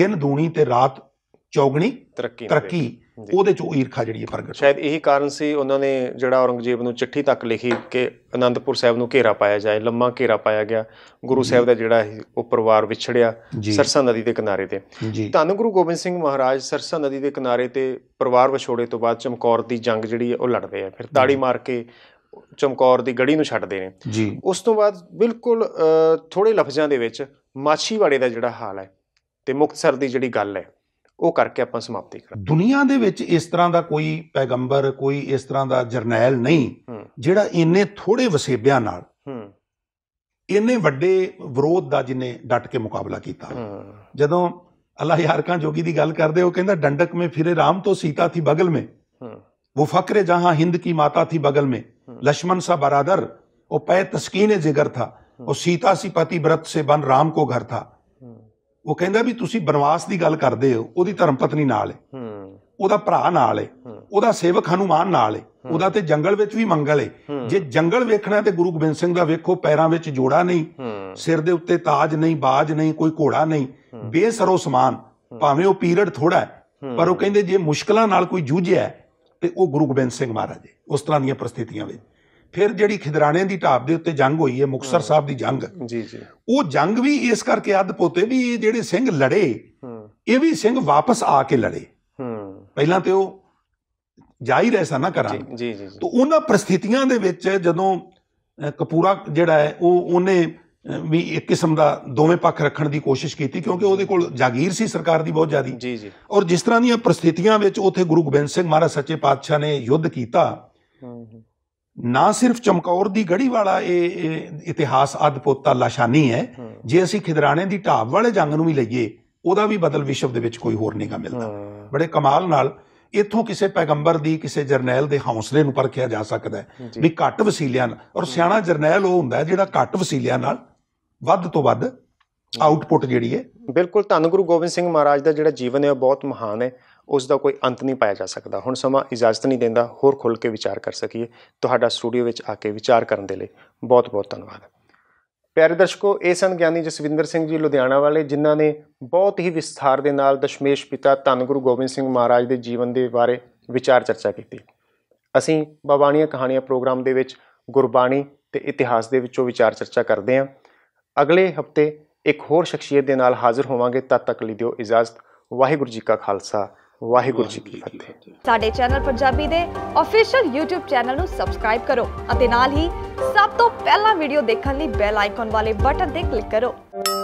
ਦਿਨ ਦੂਣੀ ਤੇ ਰਾਤ ਚੌਗਣੀ ਤਰੱਕੀ ਤਰੱਕੀ ਉਹਦੇ ਚ ਉਹ ਈਰਖਾ ਜਿਹੜੀ ਹੈ ਪ੍ਰਗਟ ਸ਼ਾਇਦ ਇਹੀ ਕਾਰਨ ਸੀ ਉਹਨਾਂ ਨੇ ਜਿਹੜਾ ਔਰੰਗਜ਼ੇਬ ਨੂੰ ਚਿੱਠੀ ਤੱਕ ਲਿਖੀ ਕਿ ਅਨੰਦਪੁਰ ਸਾਹਿਬ ਨੂੰ ਘੇਰਾ ਪਾਇਆ ਜਾਏ ਲੰਮਾ ਘੇਰਾ ਪਾਇਆ ਗਿਆ ਗੁਰੂ ਸਾਹਿਬ ਦਾ ਜਿਹੜਾ ਉਹ ਪਰਿਵਾਰ ਵਿਛੜਿਆ ਸਰਸਾ ਨਦੀ ਦੇ ਕਿਨਾਰੇ ਤੇ ਧੰਨ ਗੁਰੂ ਗੋਬਿੰਦ ਸਿੰਘ ਮਹਾਰਾਜ ਸਰਸਾ ਨਦੀ ਦੇ ਕਿਨਾਰੇ ਤੇ ਪਰਿਵਾਰ ਵਿਛੋੜੇ ਤੋਂ ਬਾਅਦ ਚਮਕੌਰ ਦੀ ਜੰਗ ਜਿਹੜੀ ਹੈ ਉਹ ਲੜਦੇ ਆ ਫਿਰ ਤਾੜੀ ਮਾਰ ਕੇ ਚਮਕੌਰ ਦੀ ਗੜੀ ਨੂੰ ਛੱਡਦੇ ਨੇ ਜੀ ਉਸ ਤੋਂ ਬਾਅਦ ਬਿਲਕੁਲ ਥੋੜੇ ਲਫ਼ਜ਼ਾਂ ਦੇ ਵਿੱਚ ਮਾਛੀਵਾੜੇ ਦਾ ਜਿਹੜਾ ਹਾਲ ਹੈ ਤੇ ਮੁਕਤਸਰ ਦੀ ਜਿਹੜੀ ਗੱਲ ਹੈ ਉਹ ਕਰਕੇ ਆਪਾਂ ਸਮਾਪਤੀ ਕਰਾਂ ਦੁਨੀਆ ਦੇ ਵਿੱਚ ਇਸ ਤਰ੍ਹਾਂ ਦਾ ਕੋਈ ਪੈਗੰਬਰ ਕੋਈ ਇਸ ਤਰ੍ਹਾਂ ਦਾ ਜਰਨੈਲ ਨਹੀਂ ਜਿਹੜਾ ਇੰਨੇ ਥੋੜੇ ਵਸੇਬਿਆਂ ਨਾਲ ਇੰਨੇ ਵੱਡੇ ਵਿਰੋਧ ਦਾ ਜਿਨੇ ਡਟ ਕੇ ਮੁਕਾਬਲਾ ਕੀਤਾ ਜਦੋਂ ਅੱਲਾ ਯਾਰ ਖਾਨ ਜੋਗੀ ਦੀ ਗੱਲ ਕਰਦੇ ਉਹ ਕਹਿੰਦਾ ਡੰਡਕ ਮੇ ਫਿਰੇ ਰਾਮ ਤੋਂ ਸੀਤਾ ਥੀ ਬਗਲ ਮੇ ਉਹ ਫਕਰੇ ਜਹਾਂ ਹਿੰਦ ਕੀ ਮਾਤਾ ਥੀ ਬਗਲ ਮੇ लक्ष्मण सा बरादर ਉਹ पै तस्कीन जिगर था ਉਹ ਸੀਤਾ ਸੀ ਪਤੀ ਬ੍ਰਤ ਸੇ ਬਨ ਰਾਮ ਕੋ ਘਰ ਥਾ ਉਹ ਕਹਿੰਦਾ ਵੀ ਤੁਸੀਂ ਬਨਵਾਸ ਦੀ ਗੱਲ ਕਰਦੇ ਹੋ ਉਹਦੀ ਧਰਮ ਪਤਨੀ ਨਾਲ ਹੈ ਉਹਦਾ ਭਰਾ ਨਾਲ ਹੈ ਉਹਦਾ ਸੇਵਕ ਹਨੂਮਾਨ ਨਾਲ ਹੈ ਉਹਦਾ ਤੇ ਜੰਗਲ ਵਿੱਚ ਵੀ ਮੰਗਲ ਹੈ ਜੇ ਜੰਗਲ ਵੇਖਣਾ ਤੇ ਗੁਰੂ ਗੋਬਿੰਦ ਸਿੰਘ ਦਾ ਵੇਖੋ ਪੈਰਾਂ ਵਿੱਚ ਜੋੜਾ ਨਹੀਂ ਸਿਰ ਦੇ ਉੱਤੇ ਤਾਜ ਨਹੀਂ ਬਾਜ ਨਹੀਂ ਕੋਈ ਘੋੜਾ ਨਹੀਂ ਬੇਸਰੋ ਸਮਾਨ ਭਾਵੇਂ ਉਹ ਪੀਰੀਅਡ ਥੋੜਾ ਹੈ ਪਰ ਉਹ ਕਹਿੰਦੇ ਜੇ ਮੁਸ਼ਕਲਾਂ ਨਾਲ ਕੋਈ ਜੂਝਿਆ ਤੇ ਉਹ ਗੁਰੂ ਗੋਬਿੰਦ ਸਿੰਘ ਮਹਾਰਾਜ ਹੈ ਉਸ ਤਰ੍ਹਾਂ ਦੀਆਂ ਪ੍ਰਸਥਿਤੀਆਂ ਵਿੱਚ ਫਿਰ ਜਿਹੜੀ ਖਿਦਰਾਣੇ ਦੀ ਢਾਬ ਦੇ ਉੱਤੇ ਜੰਗ ਹੋਈ ਹੈ ਮੁਕਸਰ ਸਾਹਿਬ ਦੀ ਜੰਗ ਜੀ ਜੀ ਉਹ ਜੰਗ ਵੀ ਇਸ ਕਰਕੇ ਅੱਧ ਪੋਤੇ ਵੀ ਇਹ ਜਿਹੜੇ ਸਿੰਘ ਲੜੇ ਇਹ ਵੀ ਸਿੰਘ ਵਾਪਸ ਆ ਕੇ ਲੜੇ ਪਹਿਲਾਂ ਤੇ ਉਹ ਜਾ ਹੀ ਰਹਿਸਾ ਨਾ ਕਰਾਂ ਜੀ ਜੀ ਜੀ ਉਹਨਾਂ ਪ੍ਰਸਥਿਤੀਆਂ ਦੇ ਵਿੱਚ ਜਦੋਂ ਕਪੂਰਾ ਜਿਹੜਾ ਹੈ ਉਹ ਉਹਨੇ ਵੀ ਇੱਕ ਕਿਸਮ ਦਾ ਦੋਵੇਂ ਪੱਖ ਰੱਖਣ ਦੀ ਕੋਸ਼ਿਸ਼ ਕੀਤੀ ਕਿਉਂਕਿ ਉਹਦੇ ਕੋਲ ਜਾਗੀਰ ਸੀ ਸਰਕਾਰ ਦੀ ਬਹੁਤ ਜ਼ਿਆਦੀ ਜੀ ਜੀ ਔਰ ਜਿਸ ਤਰ੍ਹਾਂ ਦੀਆਂ ਪ੍ਰਸਥਿਤੀਆਂ ਵਿੱਚ ਉਥੇ ਗੁਰੂ ਗੋਬਿੰਦ ਸਿੰਘ ਮਹਾਰਾਜ ਸੱਚੇ ਪਾਤਸ਼ਾਹ ਨੇ ਯੁੱਧ ਕੀਤਾ ਨਾ ਸਿਰਫ ਚਮਕੌਰ ਦੀ ਗੜੀ ਵਾਲਾ ਇਹ ਇਤਿਹਾਸ ਅਦਪੋਤਾ ਲਾਸ਼ਾਨੀ ਹੈ ਜੇ ਅਸੀਂ ਖਿਦਰਾਣੇ ਦੀ ਢਾਬ ਵਾਲੇ ਜੰਗ ਨੂੰ ਵੀ ਲਈਏ ਉਹਦਾ ਵੀ ਬਦਲ ਵਿਸ਼ਵ ਦੇ ਵਿੱਚ ਕੋਈ ਹੋਰ ਨਹੀਂਗਾ ਮਿਲਦਾ ਬੜੇ ਕਮਾਲ ਨਾਲ ਇਥੋਂ ਕਿਸੇ ਪੈਗੰਬਰ ਦੀ ਕਿਸੇ ਜਰਨੈਲ ਦੇ ਹੌਸਲੇ ਨੂੰ ਪਰਖਿਆ ਜਾ ਸਕਦਾ ਵੀ ਘੱਟ ਵਸੀਲਿਆਂ ਨਾਲ ਔਰ ਸਿਆਣਾ ਜਰਨੈਲ ਉਹ ਹੁੰਦਾ ਜਿਹੜਾ ਘੱਟ ਵਸੀਲਿਆਂ ਨਾਲ ਵੱਧ ਤੋਂ ਵੱਧ ਆਊਟਪੁੱਟ ਜਿਹੜੀ ਹੈ ਬਿਲਕੁਲ ਧੰਨ ਗੁਰੂ ਗੋਬਿੰਦ ਸਿੰਘ ਮਹਾਰਾਜ ਦਾ ਜਿਹੜਾ ਜੀਵਨ ਹੈ ਉਹ ਬਹੁਤ ਮਹਾਨ ਹੈ ਉਸ ਦਾ ਕੋਈ ਅੰਤ ਨਹੀਂ ਪਾਇਆ ਜਾ ਸਕਦਾ ਹੁਣ ਸਮਾਂ ਇਜਾਜ਼ਤ ਨਹੀਂ ਦਿੰਦਾ ਹੋਰ ਖੁੱਲ ਕੇ ਵਿਚਾਰ ਕਰ ਸਕੀਏ ਤੁਹਾਡਾ ਸਟੂਡੀਓ ਵਿੱਚ ਆ ਕੇ ਵਿਚਾਰ ਕਰਨ ਦੇ ਲਈ ਬਹੁਤ ਬਹੁਤ ਧੰਨਵਾਦ ਪਿਆਰੇ ਦਰਸ਼ਕੋ ਇਹ ਸਨ ਗਿਆਨੀ ਜਸਵਿੰਦਰ ਸਿੰਘ ਜੀ ਲੁਧਿਆਣਾ ਵਾਲੇ ਜਿਨ੍ਹਾਂ ਨੇ ਬਹੁਤ ਹੀ ਵਿਸਥਾਰ ਦੇ ਨਾਲ ਦਸ਼ਮੇਸ਼ ਪਿਤਾ ਧੰਨ ਗੁਰੂ ਗੋਬਿੰਦ ਸਿੰਘ ਮਹਾਰਾਜ ਦੇ ਜੀਵਨ ਦੇ ਬਾਰੇ ਵਿਚਾਰ ਚਰਚਾ ਕੀਤੀ ਅਸੀਂ ਬਾਬਾਣੀਆਂ ਕਹਾਣੀਆਂ ਪ੍ਰੋਗਰਾਮ ਦੇ ਵਿੱਚ ਗੁਰਬਾਣੀ ਤੇ ਇਤਿਹਾਸ ਦੇ ਵਿੱਚੋਂ ਵਿਚਾਰ ਚਰਚਾ ਕਰਦੇ ਹਾਂ ਅਗਲੇ ਹਫਤੇ ਇੱਕ ਹੋਰ ਸ਼ਖਸੀਅਤ ਦੇ ਨਾਲ ਹਾਜ਼ਰ ਹੋਵਾਂਗੇ ਤਦ ਤੱਕ ਲਈ ਦਿਓ ਇਜਾਜ਼ਤ ਵਾਹਿਗੁਰੂ ਜੀ ਕਾ ਖਾਲਸਾ ਵਾਹਿਗੁਰੂ ਜੀ ਕੀ ਫਤਿਹ ਸਾਡੇ ਚੈਨਲ ਪੰਜਾਬੀ ਦੇ ਅਫੀਸ਼ੀਅਲ YouTube ਚੈਨਲ ਨੂੰ ਸਬਸਕ੍ਰਾਈਬ ਕਰੋ ਅਤੇ ਨਾਲ ਹੀ ਸਭ ਤੋਂ ਪਹਿਲਾਂ ਵੀਡੀਓ ਦੇਖਣ ਲਈ ਬੈਲ ਆਈਕਨ ਵਾਲੇ ਬਟਨ ਤੇ ਕਲਿੱਕ ਕਰੋ